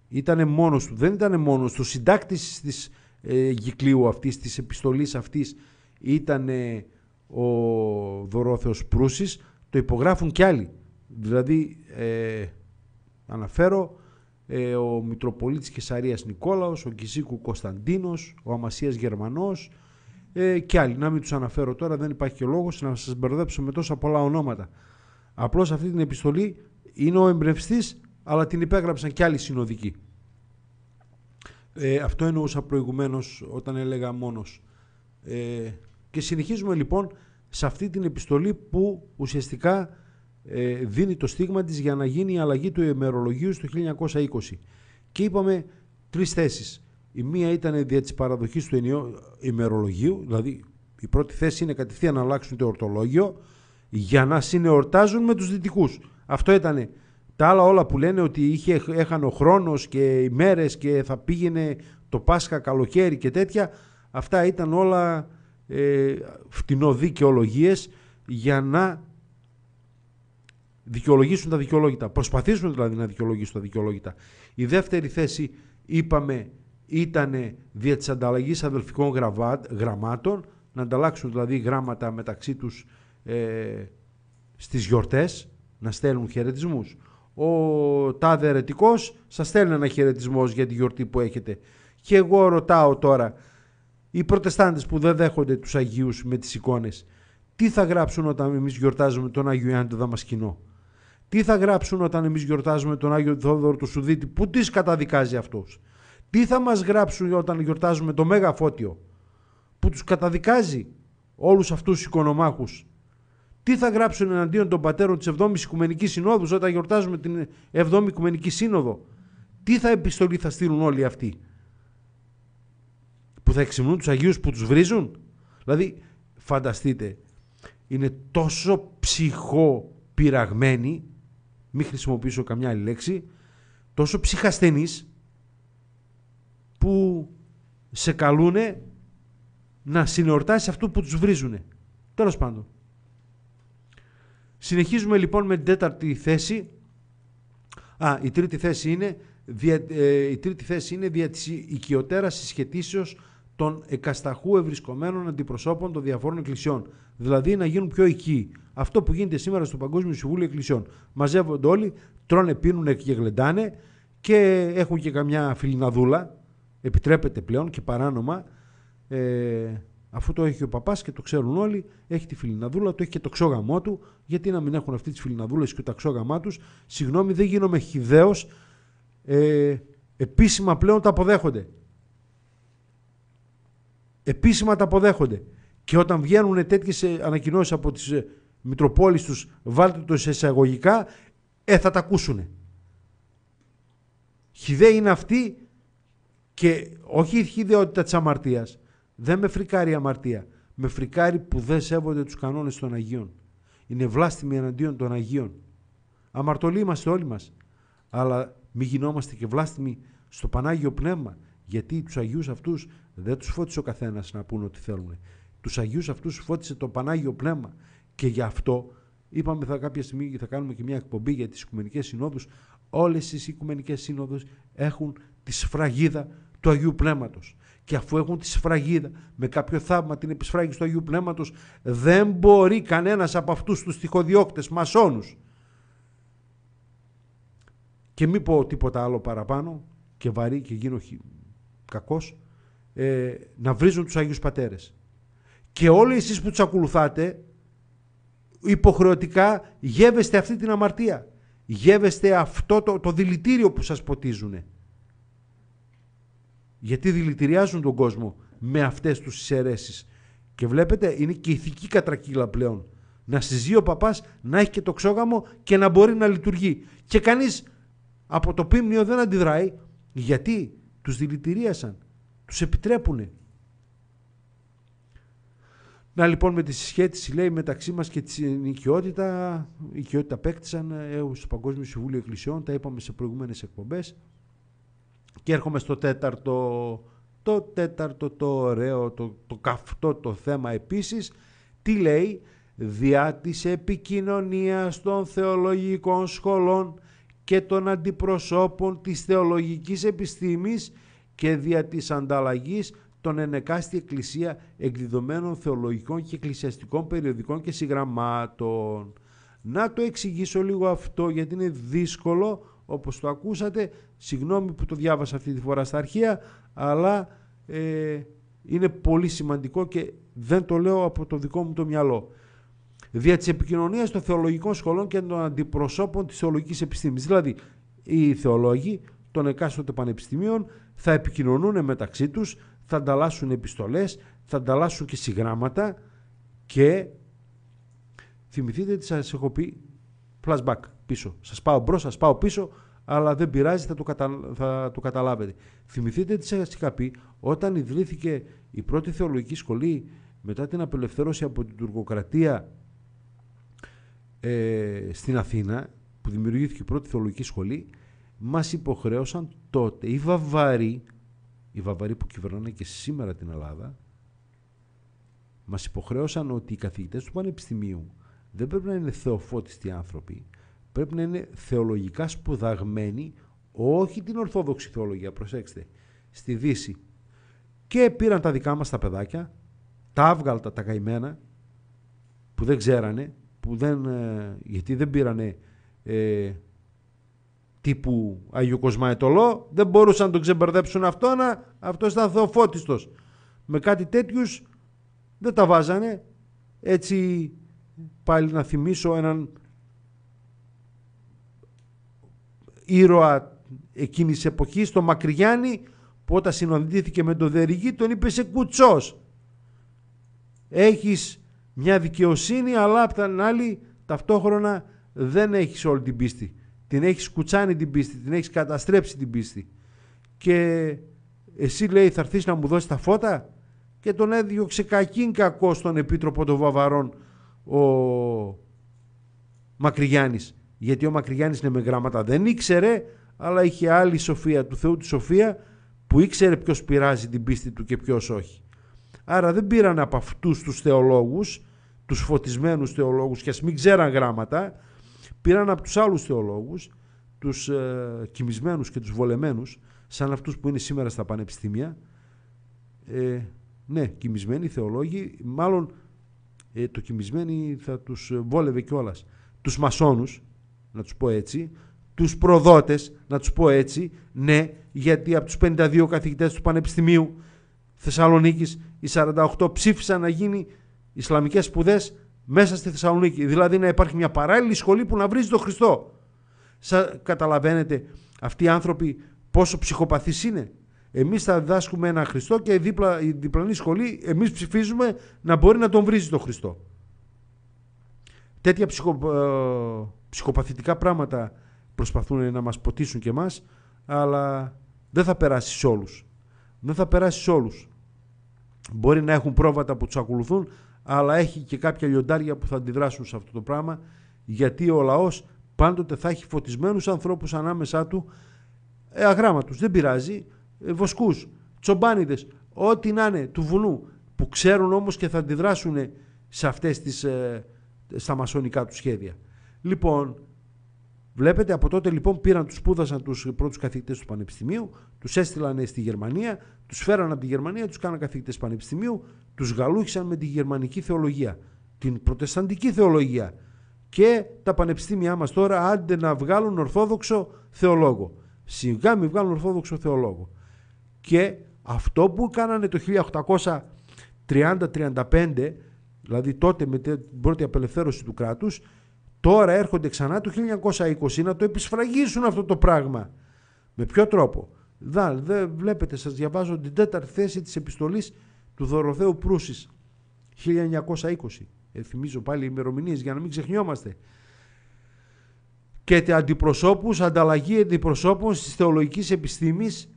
A: ήταν μόνος του. Δεν ήταν μόνος του. Συντάκτης της ε, Γυκλίου αυτής, της επιστολής αυτής ήταν ο Δωρόθεος Προύσης. Το υπογράφουν κι άλλοι. Δηλαδή, ε, αναφέρω ε, ο Μητροπολίτης Κεσαρίας Νικόλαος, ο Κιζίκου Κωνσταντίνος, ο Αμασίας Γερμανός ε, και άλλοι. Να μην τους αναφέρω τώρα, δεν υπάρχει και λόγος να σας μπερδέψω με τόσα πολλά ονόματα. Απλώς αυτή την επιστολή είναι ο εμπνευστής, αλλά την υπέγραψαν και άλλοι συνοδικοί. Ε, αυτό εννοούσα προηγουμένως όταν έλεγα μόνος. Ε, και συνεχίζουμε λοιπόν σε αυτή την επιστολή που ουσιαστικά ε, δίνει το στίγμα της για να γίνει η αλλαγή του ημερολογίου στο 1920. Και είπαμε τρεις θέσεις. Η μία ήταν δια της παραδοχής του ενιο ημερολογίου, δηλαδή η πρώτη θέση είναι κατευθείαν να αλλάξουν το ορτολόγιο για να συνεορτάζουν με τους δυτικούς. Αυτό ήταν τα άλλα όλα που λένε ότι είχε, έχανε ο χρόνος και οι μέρες και θα πήγαινε το Πάσχα καλοκαίρι και τέτοια. Αυτά ήταν όλα ε, φτηνοδικαιολογίες για να δικαιολογήσουν τα δικαιολόγητα. Προσπαθήσουν δηλαδή να δικαιολογήσουν τα δικαιολόγητα. Η δεύτερη θέση, είπαμε, ήταν δια της ανταλλαγής αδελφικών γραμμάτων, να ανταλλάξουν δηλαδή γράμματα μεταξύ τους ε, στις γιορτές, να στέλνουν χαιρετισμούς. Ο τάδε ερετικός σας στέλνει ένα χαιρετισμός για τη γιορτή που έχετε. Και εγώ ρωτάω τώρα, οι προτεστάντες που δεν δέχονται τους αγίους με τις εικόνες, τι θα γράψουν όταν εμείς γιορτάζουμε τον Άγιο Ιάννη το Δαμασκηνό. Τι θα γράψουν όταν εμείς γιορτάζουμε τον Άγιο Θόδωρο του Σουδίτη που τις καταδικάζει αυτούς. Τι θα μας γράψουν όταν γιορτάζουμε το Μέγα Φώτιο που τους καταδικάζει όλους αυτούς τους οικονομάχους. Τι θα γράψουν εναντίον των πατέρων της 7ης Οικουμενικής Συνόδου όταν γιορτάζουμε την 7η Οικουμενική Σύνοδο. Τι θα επιστολή θα στείλουν όλοι αυτοί. Που θα εξυμνούν τους Αγίους που τους βρίζουν. Δηλαδή φανταστείτε είναι τόσο ψυχό πειραγμένοι μην χρησιμοποιήσω καμιά άλλη λέξη, τόσο ψυχασθενείς που σε καλούνε να συνεορτάσεις αυτού που τους βρίζουνε. Τέλος πάντων. Συνεχίζουμε λοιπόν με την τέταρτη θέση. Α, η τρίτη θέση είναι, δια, ε, η τρίτη θέση είναι δια της οικειοτέρας συσχετήσεως των εκασταχού ευρισκομένων αντιπροσώπων των διαφόρων εκκλησιών. Δηλαδή να γίνουν πιο εκεί Αυτό που γίνεται σήμερα στο Παγκόσμιο Συμβούλιο Εκκλησιών. Μαζεύονται όλοι, τρώνε, πίνουν και γλεντάνε και έχουν και καμιά φιλιναδούλα. Επιτρέπεται πλέον και παράνομα. Ε, αφού το έχει ο παπάς και το ξέρουν όλοι, έχει τη φιλιναδούλα, το έχει και το ξόγαμό του. Γιατί να μην έχουν αυτή τις φιλιναδούλες και τα ξόγαμά τους. Συγγνώμη, δεν γίνομαι χιδαίο. Ε, επίσημα πλέον τα αποδέχονται. Επίσημα τα αποδέχονται. Και όταν βγαίνουν τέτοιες ανακοινώσεις από τις ε, Μητροπόλεις τους, βάλτε το σε εισαγωγικά, ε, θα τα ακούσουν. Χιδαίοι είναι αυτοί και όχι η χιδεότητα της αμαρτίας. Δεν με φρικάρει η αμαρτία. Με φρικάρει που δεν σέβονται τους κανόνες των Αγίων. Είναι βλάστημοι εναντίον των Αγίων. Αμαρτωλοί είμαστε όλοι μας. Αλλά μην γινόμαστε και βλάστημοι στο Πανάγιο Πνεύμα. Γιατί τους Αγίους αυτούς δεν τους φώτισε ο καθένας να πούνε ό,τι θέλουν τους Αγίους αυτούς φώτισε το Πανάγιο Πνεύμα και γι' αυτό είπαμε θα κάποια στιγμή θα κάνουμε και μια εκπομπή για τις Οικουμενικές συνόδους. όλες τις Οικουμενικές Σύνοδους έχουν τη σφραγίδα του Αγίου Πνεύματος και αφού έχουν τη σφραγίδα με κάποιο θαύμα την επισφράγηση του Αγίου Πνεύματος δεν μπορεί κανένας από αυτούς τους τυχοδιώκτες μασόνους και μην πω τίποτα άλλο παραπάνω και βαρύ και γίνω κακός ε, να βρίζουν τους Αγίους Πατέρες και όλοι εσείς που τους ακολουθάτε υποχρεωτικά γεύεστε αυτή την αμαρτία. Γεύεστε αυτό το, το δηλητήριο που σας ποτίζουν. Γιατί δηλητηριάζουν τον κόσμο με αυτές τους εισαιρέσεις. Και βλέπετε είναι και ηθική κατρακύλα πλέον. Να συζεί ο παπάς, να έχει και το ξόγαμο και να μπορεί να λειτουργεί. Και κανείς από το πίμνιο δεν αντιδράει γιατί τους δηλητηρίασαν. Τους επιτρέπουνε. Να λοιπόν με τη συσχέτιση λέει μεταξύ μας και την οικειότητα, η οικειότητα παίκτησαν έως ε, το Παγκόσμιος Συμβούλιο Εκκλησιών, τα είπαμε σε προηγούμενες εκπομπές. Και έρχομαι στο τέταρτο, το τέταρτο το ωραίο, το, το καυτό το θέμα επίσης, τι λέει διά της επικοινωνίας των θεολογικών σχολών και των αντιπροσώπων της θεολογικής επιστήμης και δια της ανταλλαγής τον ενεκάστη εκκλησία εκδεδομένων θεολογικών και εκκλησιαστικών περιοδικών και συγγραμμάτων. Να το εξηγήσω λίγο αυτό γιατί είναι δύσκολο όπως το ακούσατε. Συγγνώμη που το διάβασα αυτή τη φορά στα αρχεία αλλά ε, είναι πολύ σημαντικό και δεν το λέω από το δικό μου το μυαλό. Δια της επικοινωνίας των θεολογικών σχολών και των αντιπροσώπων της θεολογικής επιστήμης. Δηλαδή οι θεολόγοι των εκάστοτε πανεπιστημίων θα επικοινωνούν μεταξύ τους, θα ανταλλάσσουν επιστολές, θα ανταλλάσσουν και συγγράμματα και θυμηθείτε τι σας έχω πει flashback πίσω. Σας πάω μπρος, σας πάω πίσω, αλλά δεν πειράζει, θα το, κατα... το καταλάβετε. Θυμηθείτε τι σας είχα πει όταν ιδρύθηκε η πρώτη θεολογική σχολή μετά την απελευθέρωση από την τουρκοκρατία ε, στην Αθήνα, που δημιουργήθηκε η πρώτη θεολογική σχολή, μας υποχρέωσαν τότε οι Βαβαροί οι Βαβαροί που κυβερνάνε και σήμερα την Ελλάδα, μας υποχρέωσαν ότι οι καθηγητές του Πανεπιστημίου δεν πρέπει να είναι θεοφώτιστοι άνθρωποι, πρέπει να είναι θεολογικά σπουδαγμένοι, όχι την Ορθόδοξη θεολογία, προσέξτε, στη Δύση. Και πήραν τα δικά μας τα παιδάκια, τα άβγαλτα, τα καημένα, που δεν ξέρανε, που δεν, ε, γιατί δεν πήρανε ε, τύπου Αγίου Κοσμαετολό δεν μπορούσαν να τον ξεμπερδέψουν αυτό να αυτός ήταν θεοφώτιστος με κάτι τέτοιους, δεν τα βάζανε έτσι πάλι να θυμίσω έναν ήρωα εκείνης της εποχής, τον Μακριγιάννη που όταν συναντήθηκε με τον Δεριγή τον είπε σε κουτσός Έχεις μια δικαιοσύνη αλλά απ' την άλλη ταυτόχρονα δεν έχεις όλη την πίστη την έχεις κουτσάνει την πίστη, την έχεις καταστρέψει την πίστη και εσύ λέει θα έρθεις να μου δώσεις τα φώτα και τον έδιωξε κακήν κακός στον Επίτροπο των Βαβαρών ο Μακρυγιάννης γιατί ο Μακρυγιάννης είναι με γράμματα δεν ήξερε αλλά είχε άλλη σοφία του Θεού τη σοφία που ήξερε ποιος πειράζει την πίστη του και ποιος όχι άρα δεν πήραν από αυτούς τους θεολόγους τους φωτισμένους θεολόγους και ας μην ξέραν γράμματα πήραν από τους άλλους θεολόγους, τους ε, κοιμισμένους και τους βολεμένους, σαν αυτούς που είναι σήμερα στα πανεπιστήμια, ε, ναι, κοιμισμένοι θεολόγοι, μάλλον ε, το κοιμισμένοι θα τους ε, βόλευε κιόλας, τους μασόνους, να τους πω έτσι, τους προδότες, να τους πω έτσι, ναι, γιατί από τους 52 καθηγητές του Πανεπιστημίου Θεσσαλονίκης οι 48 ψήφισαν να γίνει Ισλαμικές σπουδές μέσα στη Θεσσαλονίκη. Δηλαδή να υπάρχει μια παράλληλη σχολή που να βρίζει τον Χριστό. Σα, καταλαβαίνετε αυτοί οι άνθρωποι πόσο ψυχοπαθείς είναι. Εμείς θα διδάσκουμε ένα Χριστό και η, δίπλα, η διπλανή σχολή εμείς ψηφίζουμε να μπορεί να τον βρίζει τον Χριστό. Τέτοια ψυχο, ε, ψυχοπαθητικά πράγματα προσπαθούν να μας ποτίσουν και εμάς, αλλά δεν θα περάσει σε όλους. Δεν θα περάσει σε Μπορεί να έχουν πρόβατα που τους ακολουθούν, αλλά έχει και κάποια λιοντάρια που θα αντιδράσουν σε αυτό το πράγμα, γιατί ο λαός πάντοτε θα έχει φωτισμένους ανθρώπους ανάμεσά του, ε, αγράμματους, δεν πειράζει, ε, βοσκούς, τσομπάνιδες, ό,τι να είναι του βουνού, που ξέρουν όμως και θα αντιδράσουν σε αυτές τις, ε, στα μασονικά τους σχέδια. Λοιπόν, Βλέπετε, από τότε λοιπόν πήραν, τους σπούδασαν τους πρώτους καθηγητές του Πανεπιστημίου, τους έστειλαν στη Γερμανία, τους φέραν από τη Γερμανία, τους κάναν καθηγητές Πανεπιστημίου, τους γαλούχησαν με τη γερμανική θεολογία, την προτεσταντική θεολογία και τα πανεπιστήμια μας τώρα άντε να βγάλουν ορθόδοξο θεολόγο. Σιγά μην βγάλουν ορθόδοξο θεολόγο. Και αυτό που κάνανε το 1830-35, δηλαδή τότε με την πρώτη απελευθέρωση του κράτους, τώρα έρχονται ξανά το 1920 να το επισφραγίσουν αυτό το πράγμα. Με ποιο τρόπο. Δα, βλέπετε, σας διαβάζω την τέταρτη θέση της επιστολής του Δωροθέου Προύσης 1920. Εθυμίζω ε, πάλι ημερομηνίες για να μην ξεχνιόμαστε. Και αντιπροσώπους, ανταλλαγή αντιπροσώπων στις θεολογικής επιστήμης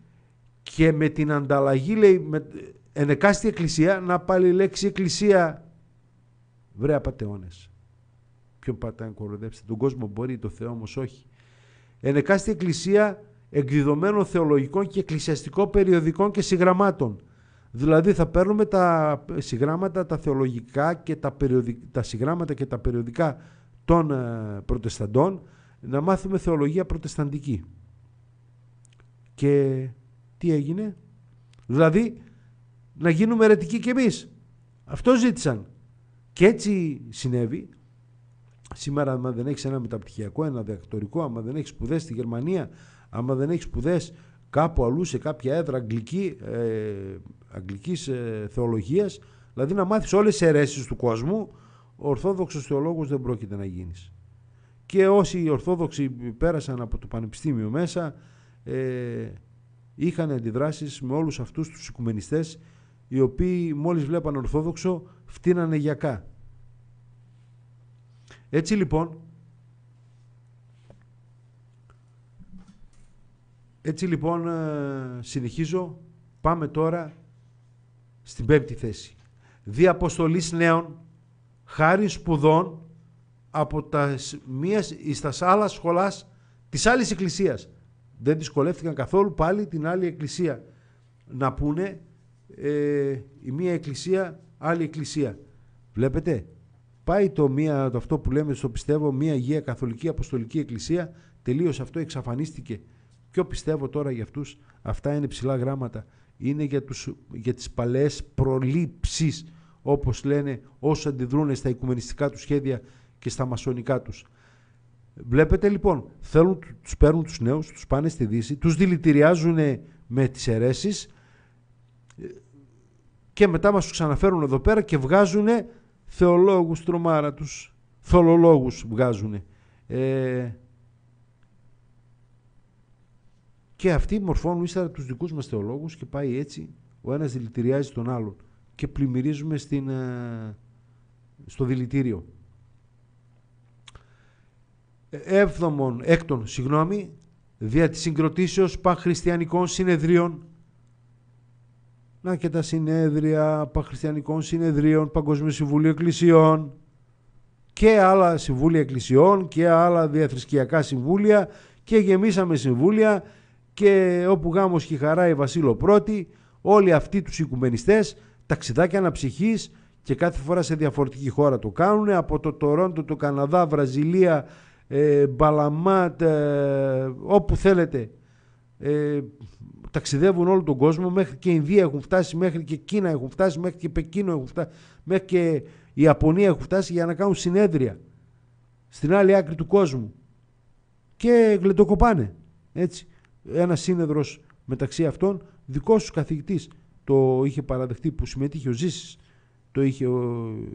A: και με την ανταλλαγή λέει με, ε, ενεκάστη εκκλησία να πάλι λέξει εκκλησία βρέα πατεώνες. Ποιον πατάν να κοροδέψετε, τον κόσμο μπορεί, το Θεό όμως όχι. Ενεκάστη εκκλησία εκδεδομένων θεολογικών και εκκλησιαστικών περιοδικών και συγγραμμάτων Δηλαδή θα παίρνουμε τα συγγράμματα, τα θεολογικά και τα, περιοδικ... τα συγγράμματα και τα περιοδικά των ε, προτεσταντών να μάθουμε θεολογία προτεσταντική. Και τι έγινε. Δηλαδή να γίνουμε αιρετικοί κι εμείς. Αυτό ζήτησαν. Και έτσι συνέβη. Σήμερα άμα δεν έχεις ένα μεταπτυχιακό, ένα διδακτορικό, άμα δεν έχεις σπουδές στη Γερμανία, άμα δεν έχεις σπουδές κάπου αλλού σε κάποια έδρα αγγλική, ε, αγγλικής ε, θεολογίας, δηλαδή να μάθεις όλες τις αιρέσεις του κόσμου, ο Ορθόδοξος θεολόγος δεν πρόκειται να γίνεις. Και όσοι οι Ορθόδοξοι πέρασαν από το Πανεπιστήμιο μέσα, ε, είχαν αντιδράσεις με όλους αυτούς τους οικουμενιστές, οι οποίοι μόλις βλέπαν Ορθόδοξο φτύνανε γιακά. Έτσι λοιπόν, Έτσι λοιπόν ε, συνεχίζω. Πάμε τώρα στην πέμπτη θέση. Διαποστολής νέων, χάρη σπουδών από τα μίας η στα άλλα σχολάς της άλλης εκκλησίας. Δεν δυσκολεύτηκαν καθόλου πάλι την άλλη εκκλησία να πούνε ε, η μία εκκλησία, άλλη εκκλησία. Βλέπετε, πάει το, μία, το αυτό που λέμε στο πιστεύω, μία Αγία Καθολική Αποστολική Εκκλησία, τελείως αυτό εξαφανίστηκε Ποιο πιστεύω τώρα για αυτούς, αυτά είναι ψηλά γράμματα, είναι για, τους, για τις παλαιές προλήψεις, όπως λένε όσοι αντιδρούν στα οικουμενιστικά τους σχέδια και στα μασονικά τους. Βλέπετε λοιπόν, θέλουν, τους παίρνουν τους νέους, τους πάνε στη Δύση, τους δηλητηριάζουν με τις αιρέσεις και μετά μας τους ξαναφέρουν εδώ πέρα και βγάζουν θεολόγους τρομάρα τους, θολολόγους βγάζουν. Ε, Και αυτοί μορφώνουν ύστερα τους δικούς μας θεολόγους και πάει έτσι ο ένας δηλητηριάζει τον άλλον και πλημμυρίζουμε ε, στο δηλητήριο. Ε, έβδομον, έκτον, συγγνώμη, δια της συγκροτήσεως παχριστιανικών συνεδρίων να και τα συνέδρια παχριστιανικών συνεδρίων, Παγκοσμίου Συμβουλίου Εκκλησιών και άλλα συμβούλια εκκλησιών και άλλα διαθρησκιακά συμβούλια και γεμίσαμε συμβούλια και όπου γάμος και χαρά η Βασίλο Πρώτη, όλοι αυτοί τους οικουμενιστές, ταξιδάκια αναψυχής και κάθε φορά σε διαφορετική χώρα το κάνουν, από το Τορόντο, το Καναδά, Βραζιλία, ε, Μπαλαμάτ, ε, όπου θέλετε. Ε, ταξιδεύουν όλο τον κόσμο, μέχρι και Ινδία έχουν φτάσει, μέχρι και Κίνα έχουν φτάσει, μέχρι και Πεκίνο έχουν φτάσει, μέχρι και η Ιαπωνία έχουν φτάσει για να κάνουν συνέδρια στην άλλη άκρη του κόσμου. Και γλεντοκοπάνε, έτσι ένας σύνεδρος μεταξύ αυτών, δικός σου καθηγητής το είχε παραδεχτεί που συμμετείχε ο Ζήσης, το είχε,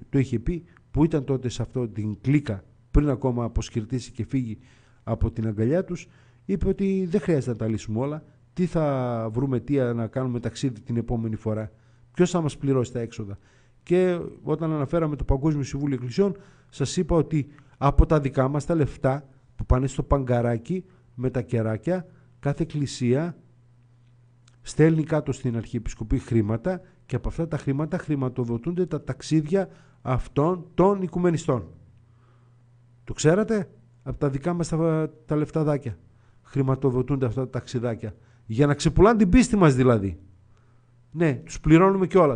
A: το είχε πει, που ήταν τότε σε αυτό την κλίκα πριν ακόμα αποσκυρτήσει και φύγει από την αγκαλιά τους, είπε ότι δεν χρειάζεται να τα λύσουμε όλα, τι θα βρούμε τι να κάνουμε ταξίδι την επόμενη φορά, ποιος θα μας πληρώσει τα έξοδα. Και όταν αναφέραμε το Παγκόσμιο Συμβούλιο Εκκλησιών, σας είπα ότι από τα δικά μας τα λεφτά που πάνε στο παγκαράκι με τα κεράκια, κάθε εκκλησία στέλνει κάτω στην Αρχιεπισκοπή χρήματα και από αυτά τα χρήματα χρηματοδοτούνται τα ταξίδια αυτών των οικουμενιστών. Το ξέρατε από τα δικά μας τα, τα λεφταδάκια. Χρηματοδοτούνται αυτά τα ταξιδάκια. Για να ξεπουλάνε την πίστη μας δηλαδή. Ναι, τους πληρώνουμε κιόλας.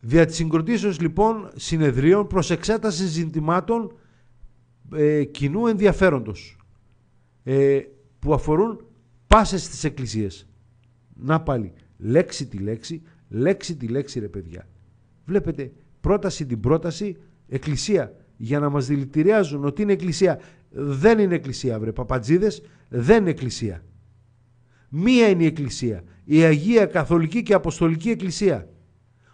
A: Δια της συγκροτήσεως λοιπόν συνεδρίων προς εξέταση ζητημάτων ε, κοινού ενδιαφέροντος ε, που αφορούν πάσες τις εκκλησίες. Να πάλι, λέξη τη λέξη, λέξη τη λέξη ρε παιδιά. Βλέπετε, πρόταση την πρόταση, εκκλησία, για να μας δηλητηριάζουν ότι είναι εκκλησία. Δεν είναι εκκλησία βρε παπατζίδες, δεν είναι εκκλησία. Μία είναι η εκκλησία, η Αγία Καθολική και Αποστολική Εκκλησία.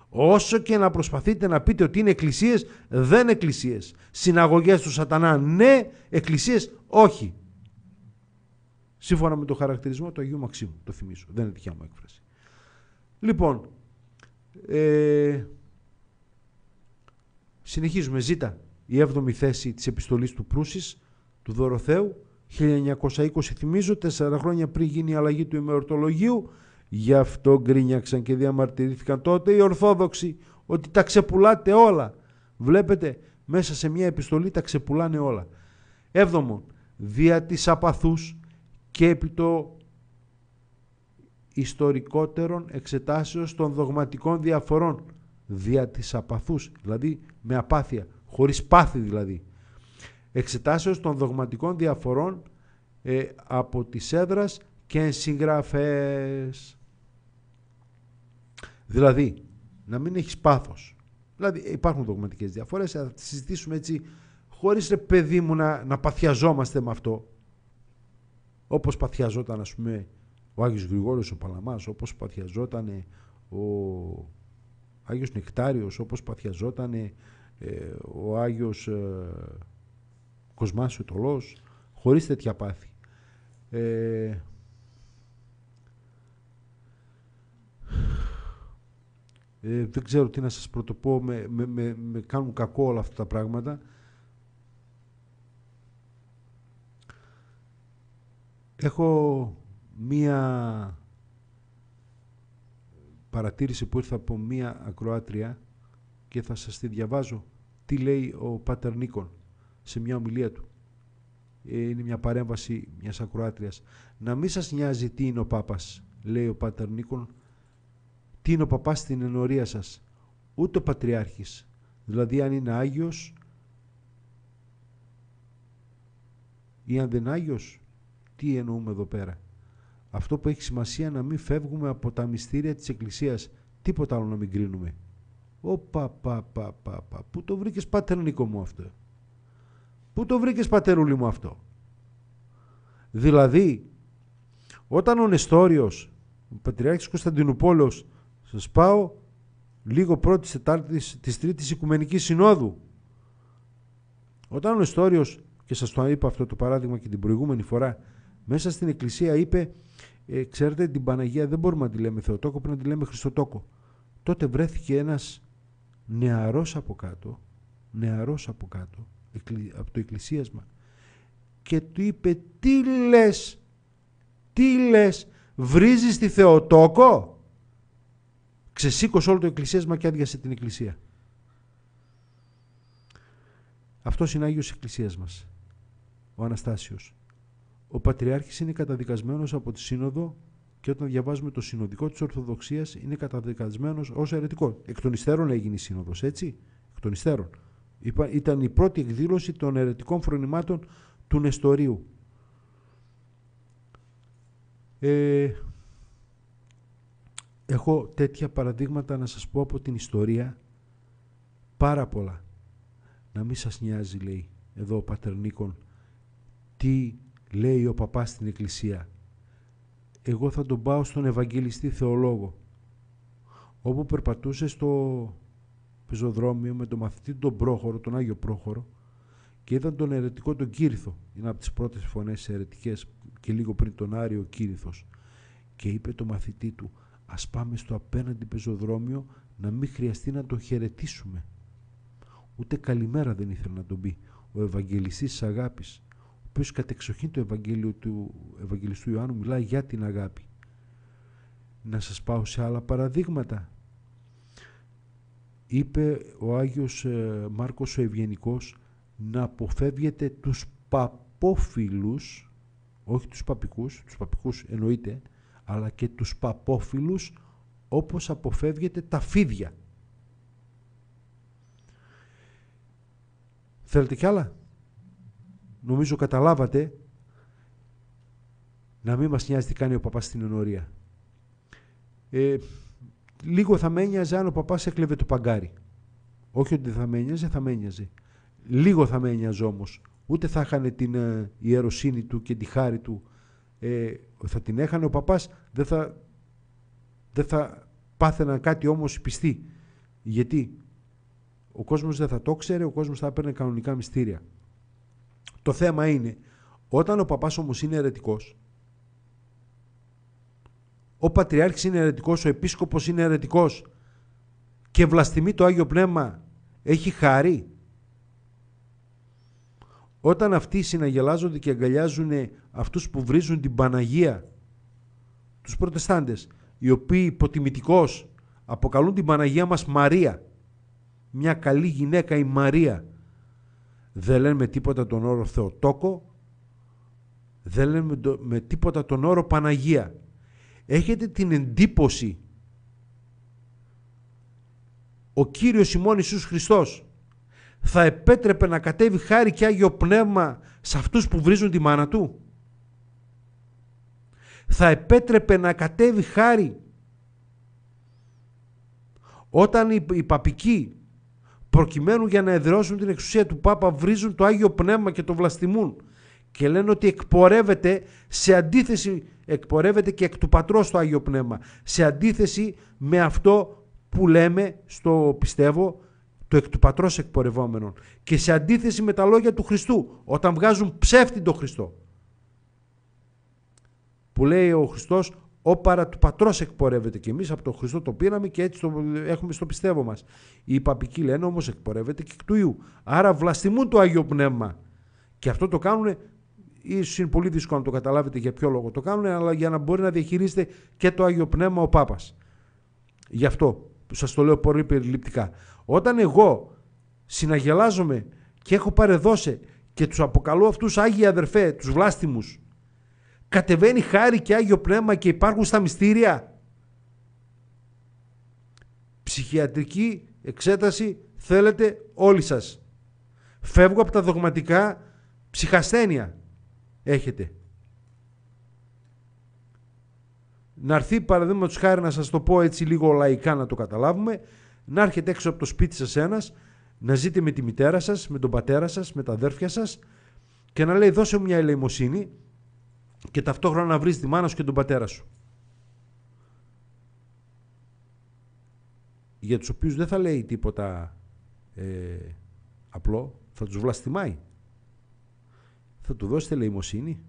A: Όσο και να προσπαθείτε να πείτε ότι είναι εκκλησίες, δεν εκκλησίες. Συναγωγές του σατανά ναι, εκκλησίες όχι. Σύμφωνα με το χαρακτηρισμό του Αγίου Μαξίμου, το θυμίζω, δεν είναι τυχαία μου έκφραση. Λοιπόν, ε, συνεχίζουμε. Ζήτα η 7η θέση της επιστολής του Προύσης, του Δωροθέου, 1920 θυμίζω, τέσσερα χρόνια πριν γίνει η αλλαγή του ημεροτολογίου, γι' αυτό γκρίνιαξαν και διαμαρτυρήθηκαν τότε οι Ορθόδοξοι ότι τα ξεπουλάτε όλα. Βλέπετε, μέσα σε μια επιστολή τα ξεπουλάνε όλα. Έβδομον, δια της απαθούς και επί το ιστορικότερων εξετάσεως των δογματικών διαφορών δια της απαθούς, δηλαδή με απάθεια, χωρίς πάθη δηλαδή. Εξετάσεως των δογματικών διαφορών ε, από τις έδρας και συγγραφές. Δηλαδή, να μην έχεις πάθος. Δηλαδή, υπάρχουν δογματικές διαφορές, θα συζητήσουμε έτσι, χωρίς ρε παιδί μου να, να παθιαζόμαστε με αυτό. Όπως παθιαζόταν ας πούμε ο Άγιος Γρηγόριος ο Παλαμάς, όπως παθιαζόταν ο Άγιος Νεκτάριος, όπως παθιαζόταν ε, ο Άγιος ε, Κοσμάς ο Τολός, χωρίς τέτοια πάθη. Ε, ε, δεν ξέρω τι να σας πρωτοπώ, με, με, με κάνουν κακό όλα αυτά τα πράγματα. Έχω μία παρατήρηση που ήρθε από μία ακροάτρια και θα σας τη διαβάζω τι λέει ο Πάτερ Νίκον σε μια ομιλία του. Ε, είναι μια παρέμβαση μιας ακροάτριας. «Να μην σας νοιάζει τι είναι ο Πάπας», λέει ο Πάτερ Νίκον, «τι είναι ο Παπάς στην ενορία σας, ούτε ο Πατριάρχης, δηλαδή αν είναι Άγιος ή αν δεν Άγιος, τι εννοούμε εδώ πέρα. Αυτό που έχει σημασία να μην φεύγουμε από τα μυστήρια της Εκκλησίας. Τίποτα άλλο να μην κρίνουμε. Ω πα, πα, πα, πα, πα. Πού το βρήκες πατερνικό μου αυτό. Πού το βρήκες πατερούλη μου αυτό. Δηλαδή, όταν ο Νεστόριος, ο Πατριάρχης Κωνσταντινούπολος, σας πάω λίγο πρώτη Τετάρτης της Τρίτης Οικουμενικής Συνόδου. Όταν ο Νεστόριος, και σας το είπα αυτό το παράδειγμα και την προηγούμενη φορά, μέσα στην εκκλησία είπε, «Ε, ξέρετε την Παναγία δεν μπορούμε να τη λέμε Θεοτόκο, πρέπει να τη λέμε Χριστοτόκο. Τότε βρέθηκε ένας νεαρός από κάτω, νεαρός από κάτω, από το εκκλησίασμα και του είπε τι λες, τι λες, βρίζεις τη Θεοτόκο. Ξεσήκωσε όλο το εκκλησίασμα και άδειασε την εκκλησία. Αυτός είναι Άγιος Εκκλησίας μας, ο Αναστάσιος. Ο Πατριάρχης είναι καταδικασμένος από τη Σύνοδο και όταν διαβάζουμε το συνοδικό της Ορθοδοξίας είναι καταδικασμένος ως αιρετικό. Εκ των υστέρων έγινε η Σύνοδος, έτσι, εκ των υστέρων. Ήταν η πρώτη εκδήλωση των αιρετικών φρονημάτων του Νεστορίου. Ε, έχω τέτοια παραδείγματα να σας πω από την ιστορία πάρα πολλά. Να μην σας νοιάζει λέει εδώ ο Πατερνίκον τι λέει ο παπάς στην εκκλησία. Εγώ θα τον πάω στον Ευαγγελιστή Θεολόγο, όπου περπατούσε στο πεζοδρόμιο με τον μαθητή τον Πρόχωρο, τον Άγιο Πρόχωρο, και είδαν τον αιρετικό τον Κύριθο. Είναι από τις πρώτες φωνές αιρετικές και λίγο πριν τον Άριο Κύριθος. Και είπε το μαθητή του, ας πάμε στο απέναντι πεζοδρόμιο να μην χρειαστεί να τον χαιρετήσουμε. Ούτε καλημέρα δεν ήθελε να τον πει ο Ευαγγελιστής Αγάπη που εξοχήν το Ευαγγέλιο του Ευαγγελιστού Ιωάννου μιλά για την αγάπη. Να σας πάω σε άλλα παραδείγματα. Είπε ο Άγιος ε, Μάρκος ο Ευγενικός να αποφεύγετε τους παπόφιλους, όχι τους παπικούς, τους παπικούς εννοείται, αλλά και τους παπόφιλους όπως αποφεύγετε τα φίδια. Θέλετε κι άλλα νομίζω καταλάβατε, να μην μας νοιάζει τι κάνει ο παπάς στην ενορία. Ε, λίγο θα με ένοιαζε αν ο παπάς έκλεβε το παγκάρι. Όχι ότι δεν θα με ένοιαζε, θα με ένοιαζε. Λίγο θα με ένοιαζε όμως. Ούτε θα είχαν την ε, ιεροσύνη του και τη χάρη του. Ε, θα την έχανε ο παπάς, δεν θα, δεν θα πάθαιναν κάτι όμως πιστή. Γιατί ο κόσμος δεν θα το ξέρει, ο κόσμος θα έπαιρνε κανονικά μυστήρια. Το θέμα είναι, όταν ο παπάς όμως είναι αιρετικός, ο Πατριάρχης είναι αιρετικός, ο Επίσκοπος είναι αιρετικός και βλαστημεί το Άγιο Πνεύμα, έχει χάρη. Όταν αυτοί συναγελάζονται και αγκαλιάζουν αυτούς που βρίζουν την Παναγία, τους προτεστάντες, οι οποίοι υποτιμητικώς αποκαλούν την Παναγία μας Μαρία, μια καλή γυναίκα η Μαρία, δεν με τίποτα τον όρο Θεοτόκο, δεν λένε με τίποτα τον όρο Παναγία. Έχετε την εντύπωση ο Κύριος ημών Ιησούς Χριστός θα επέτρεπε να κατέβει χάρη και Άγιο Πνεύμα σε αυτούς που βρίζουν τη μάνα του. Θα επέτρεπε να κατέβει χάρη όταν οι παπικοί προκειμένου για να εδραιώσουν την εξουσία του Πάπα βρίζουν το Άγιο Πνεύμα και το βλαστημούν και λένε ότι εκπορεύεται σε αντίθεση εκπορεύεται και εκ του πατρός το Άγιο Πνεύμα σε αντίθεση με αυτό που λέμε στο πιστεύω το εκ του πατρός εκπορευόμενον και σε αντίθεση με τα λόγια του Χριστού όταν βγάζουν ψεύτη τον Χριστό που λέει ο Χριστός ο παρα του πατρός εκπορεύεται και εμείς από τον Χριστό το πήραμε και έτσι το έχουμε στο πιστεύω μας. Η παπική λένε όμως εκπορεύεται και εκ του Ιού. Άρα βλαστημούν το Άγιο Πνεύμα. Και αυτό το κάνουν, ίσως είναι πολύ δύσκολο να το καταλάβετε για ποιο λόγο το κάνουν, αλλά για να μπορεί να διαχειρίζεται και το Άγιο Πνεύμα ο Πάπας. Γι' αυτό σας το λέω πολύ περιληπτικά. Όταν εγώ συναγελάζομαι και έχω παρεδώσει και τους αποκαλώ αυτούς Άγιοι αδερφέ, τους βλάστημους, κατεβαίνει χάρη και Άγιο Πνεύμα και υπάρχουν στα μυστήρια. Ψυχιατρική εξέταση θέλετε όλοι σας. Φεύγω από τα δογματικά, ψυχασθένεια έχετε. Να έρθει παραδείγματος χάρη να σας το πω έτσι λίγο λαϊκά να το καταλάβουμε, να έρχεται έξω από το σπίτι σας ένας, να ζείτε με τη μητέρα σας, με τον πατέρα σας, με τα αδέρφια σας και να λέει δώσε μου μια ελεημοσύνη και ταυτόχρονα να βρεις τη μάνα σου και τον πατέρα σου. Για τους οποίους δεν θα λέει τίποτα ε, απλό, θα τους βλαστημάει. Θα του δώσετε ελεημοσύνη.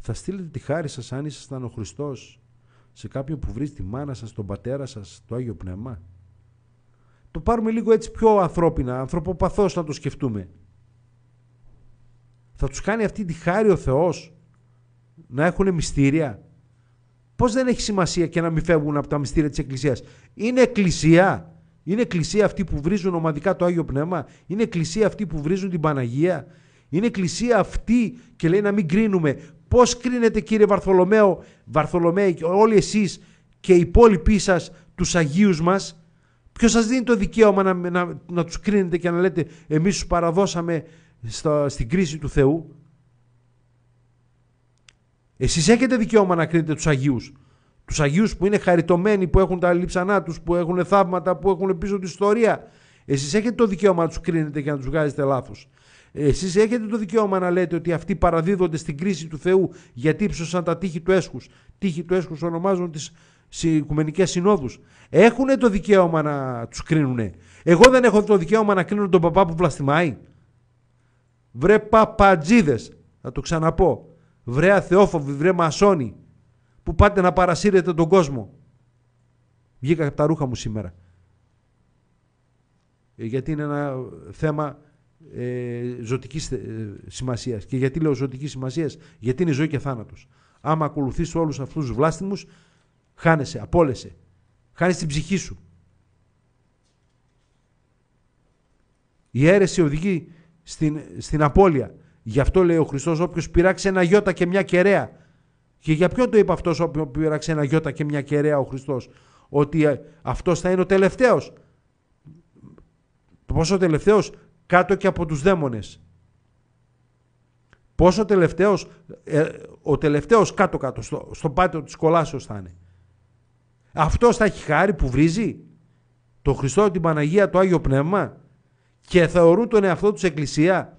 A: Θα στείλετε τη χάρη σας αν ήσασταν ο Χριστός σε κάποιον που βρεις τη μάνα σας, τον πατέρα σας, το Άγιο Πνεύμα. Το πάρουμε λίγο έτσι πιο ανθρώπινα, ανθρωποπαθώς να το σκεφτούμε. Θα τους κάνει αυτή τη χάρη ο Θεός να έχουν μυστήρια. Πώς δεν έχει σημασία και να μην φεύγουν από τα μυστήρια της Εκκλησίας. Είναι Εκκλησία. Είναι Εκκλησία αυτή που βρίζουν ομαδικά το Άγιο Πνεύμα. Είναι Εκκλησία αυτή που βρίζουν την Παναγία. Είναι Εκκλησία αυτή και λέει να μην κρίνουμε. Πώς κρίνετε, κύριε Βαρθολομαίο, Βαρθολομαίο, όλοι εσείς και οι υπόλοιποι σας, τους Αγίους μας, ποιος σας δίνει το δικαίωμα να, να, να τους κρίνετε και να λέτε εμείς τους παραδώσαμε στην κρίση του Θεού. Εσείς έχετε δικαίωμα να κρίνετε τους Αγίους. Τους Αγίους που είναι χαριτωμένοι, που έχουν τα λείψανά τους, που έχουν θαύματα, που έχουν πίσω την ιστορία. Εσείς έχετε το δικαίωμα να τους κρίνετε και να τους βγάζετε λάθος. Εσείς έχετε το δικαίωμα να λέτε ότι αυτοί παραδίδονται στην κρίση του Θεού γιατί ύψωσαν τα τείχη του έσχους. Τείχη του έσχους ονομάζουν τις οικουμενικέ συνόδου. Έχουν το δικαίωμα να τους κρίνουνε. Εγώ δεν έχω το δικαίωμα να κρίνω τον παπά που βλαστημάει. Βρε παπατζίδες. θα το ξαναπώ βρέα θεόφοβοι, βρέα μασόνοι, που πάτε να παρασύρετε τον κόσμο. Βγήκα από τα ρούχα μου σήμερα. Ε, γιατί είναι ένα θέμα ε, ζωτικής ε, σημασίας. Και γιατί λέω ζωτικής σημασίας, γιατί είναι ζωή και θάνατος. Άμα ακολουθείς όλους αυτούς τους βλάστημους, χάνεσαι, απόλεσαι. Χάνεις την ψυχή σου. Η αίρεση οδηγεί στην, στην απώλεια. Γι' αυτό λέει ο Χριστός: Όποιος πειράξει ένα γιώτα και μια κεραία. Και για ποιον το είπε αυτός, Όποιος πειράξει ένα γιώτα και μια κεραία ο Χριστός, Ότι ε, αυτός θα είναι ο τελευταίος. Πόσο τελευταίος, κάτω και από τους δαίμονες. Πόσο τελευταίος, ε, ο τελευταίος κάτω-κάτω, στο, Πάτο του της κολάσεως θα είναι. Αυτός θα έχει χάρη που βρίζει το Χριστό, την Παναγία, το Άγιο Πνεύμα και θεωρούν τον εαυτό τους Εκκλησία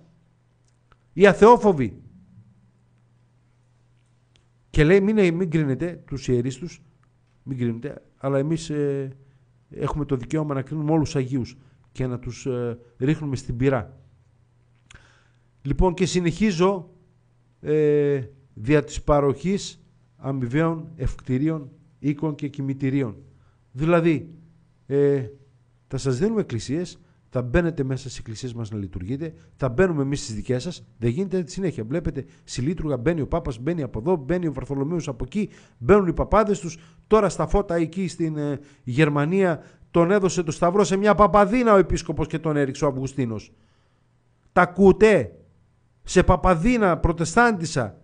A: οι αθεόφοβοι. Και λέει μην, μην κρίνετε τους ιερείς τους, μην κρίνετε, αλλά εμείς ε, έχουμε το δικαίωμα να κρίνουμε όλους τους Αγίους και να τους ε, ρίχνουμε στην πυρά. Λοιπόν και συνεχίζω ε, δια της παροχής αμοιβαίων ευκτηρίων, οίκων και κημητηρίων. Δηλαδή, ε, θα σας δίνουμε εκκλησίες θα μπαίνετε μέσα στις εκκλησίες μας να λειτουργείτε, θα μπαίνουμε εμείς στις δικές σας. Δεν γίνεται τη συνέχεια. Βλέπετε, συλλήτρουγα μπαίνει ο Πάπας, μπαίνει από εδώ, μπαίνει ο Βαρθολομίου από εκεί, μπαίνουν οι παπάδες τους. Τώρα στα φώτα εκεί στην ε, Γερμανία τον έδωσε το Σταυρό σε μια παπαδίνα ο επίσκοπος και τον έριξε ο Αυγουστίνος. Τα ακούτε! Σε παπαδίνα, προτεστάντισα.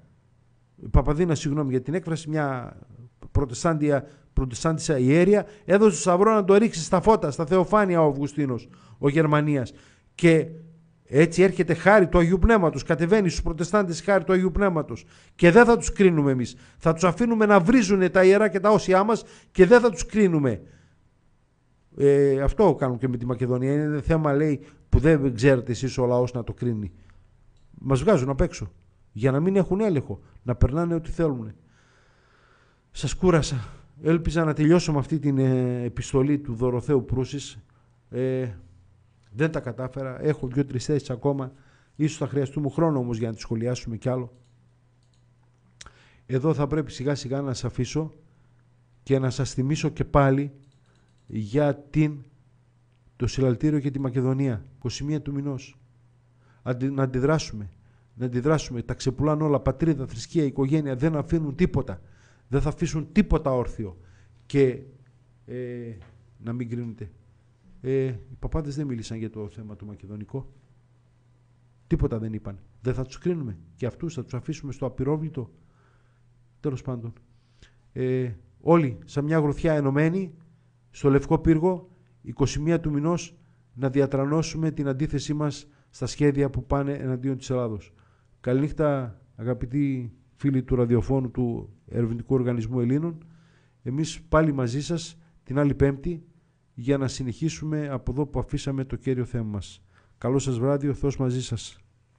A: Παπαδίνα, συγγνώμη για την έκφραση, μια πρωτεσάντια, Προτεστάντισα η το έδωσε σαυρό να το ρίξει στα φώτα, στα θεοφάνεια ο Αυγουστίνος, ο Γερμανίας. Και έτσι έρχεται χάρη του Αγίου Πνεύματος, κατεβαίνει στους Προτεστάντες χάρη του Αγίου Πνεύματος και δεν θα τους κρίνουμε εμείς. Θα τους αφήνουμε να βρίζουν τα ιερά και τα όσια μας και δεν θα τους κρίνουμε. Ε, αυτό κάνουν και με τη Μακεδονία. Είναι θέμα λέει που δεν ξέρετε εσείς ο λαός να το κρίνει. Μας βγάζουν απ' έξω για να μην έχουν έλεγχο, να περνάνε ό,τι θέλουν. Σας κούρασα. Έλπιζα να τελειώσω με αυτή την ε, επιστολή του Δωροθέου Προύσης. Ε, δεν τα κατάφερα. Έχω δύο-τρει θέσεις ακόμα. Ίσως θα χρειαστούμε χρόνο όμως για να τη σχολιάσουμε κι άλλο. Εδώ θα πρέπει σιγά σιγά να σας αφήσω και να σας θυμίσω και πάλι για την, το συλλαλτήριο και τη Μακεδονία, 21 του μηνός. να αντιδράσουμε, να αντιδράσουμε. Τα ξεπουλάνε όλα, πατρίδα, θρησκεία, οικογένεια, δεν αφήνουν τίποτα δεν θα αφήσουν τίποτα όρθιο. Και ε, να μην κρίνετε. Ε, οι παπάδες δεν μίλησαν για το θέμα του μακεδονικό. Τίποτα δεν είπαν. Δεν θα τους κρίνουμε. Και αυτούς. θα τους αφήσουμε στο απειρόβλητο. Τέλος πάντων. Ε, όλοι σαν μια γροθιά ενωμένοι στο Λευκό Πύργο 21 του μηνός να διατρανώσουμε την αντίθεσή μας στα σχέδια που πάνε εναντίον της Ελλάδος. Καληνύχτα αγαπητοί φίλοι του ραδιοφώνου του Ερευνητικού Οργανισμού Ελλήνων, εμείς πάλι μαζί σας την άλλη Πέμπτη για να συνεχίσουμε από εδώ που αφήσαμε το κέριο θέμα μας. Καλό σας βράδυ, ο Θεός μαζί σας.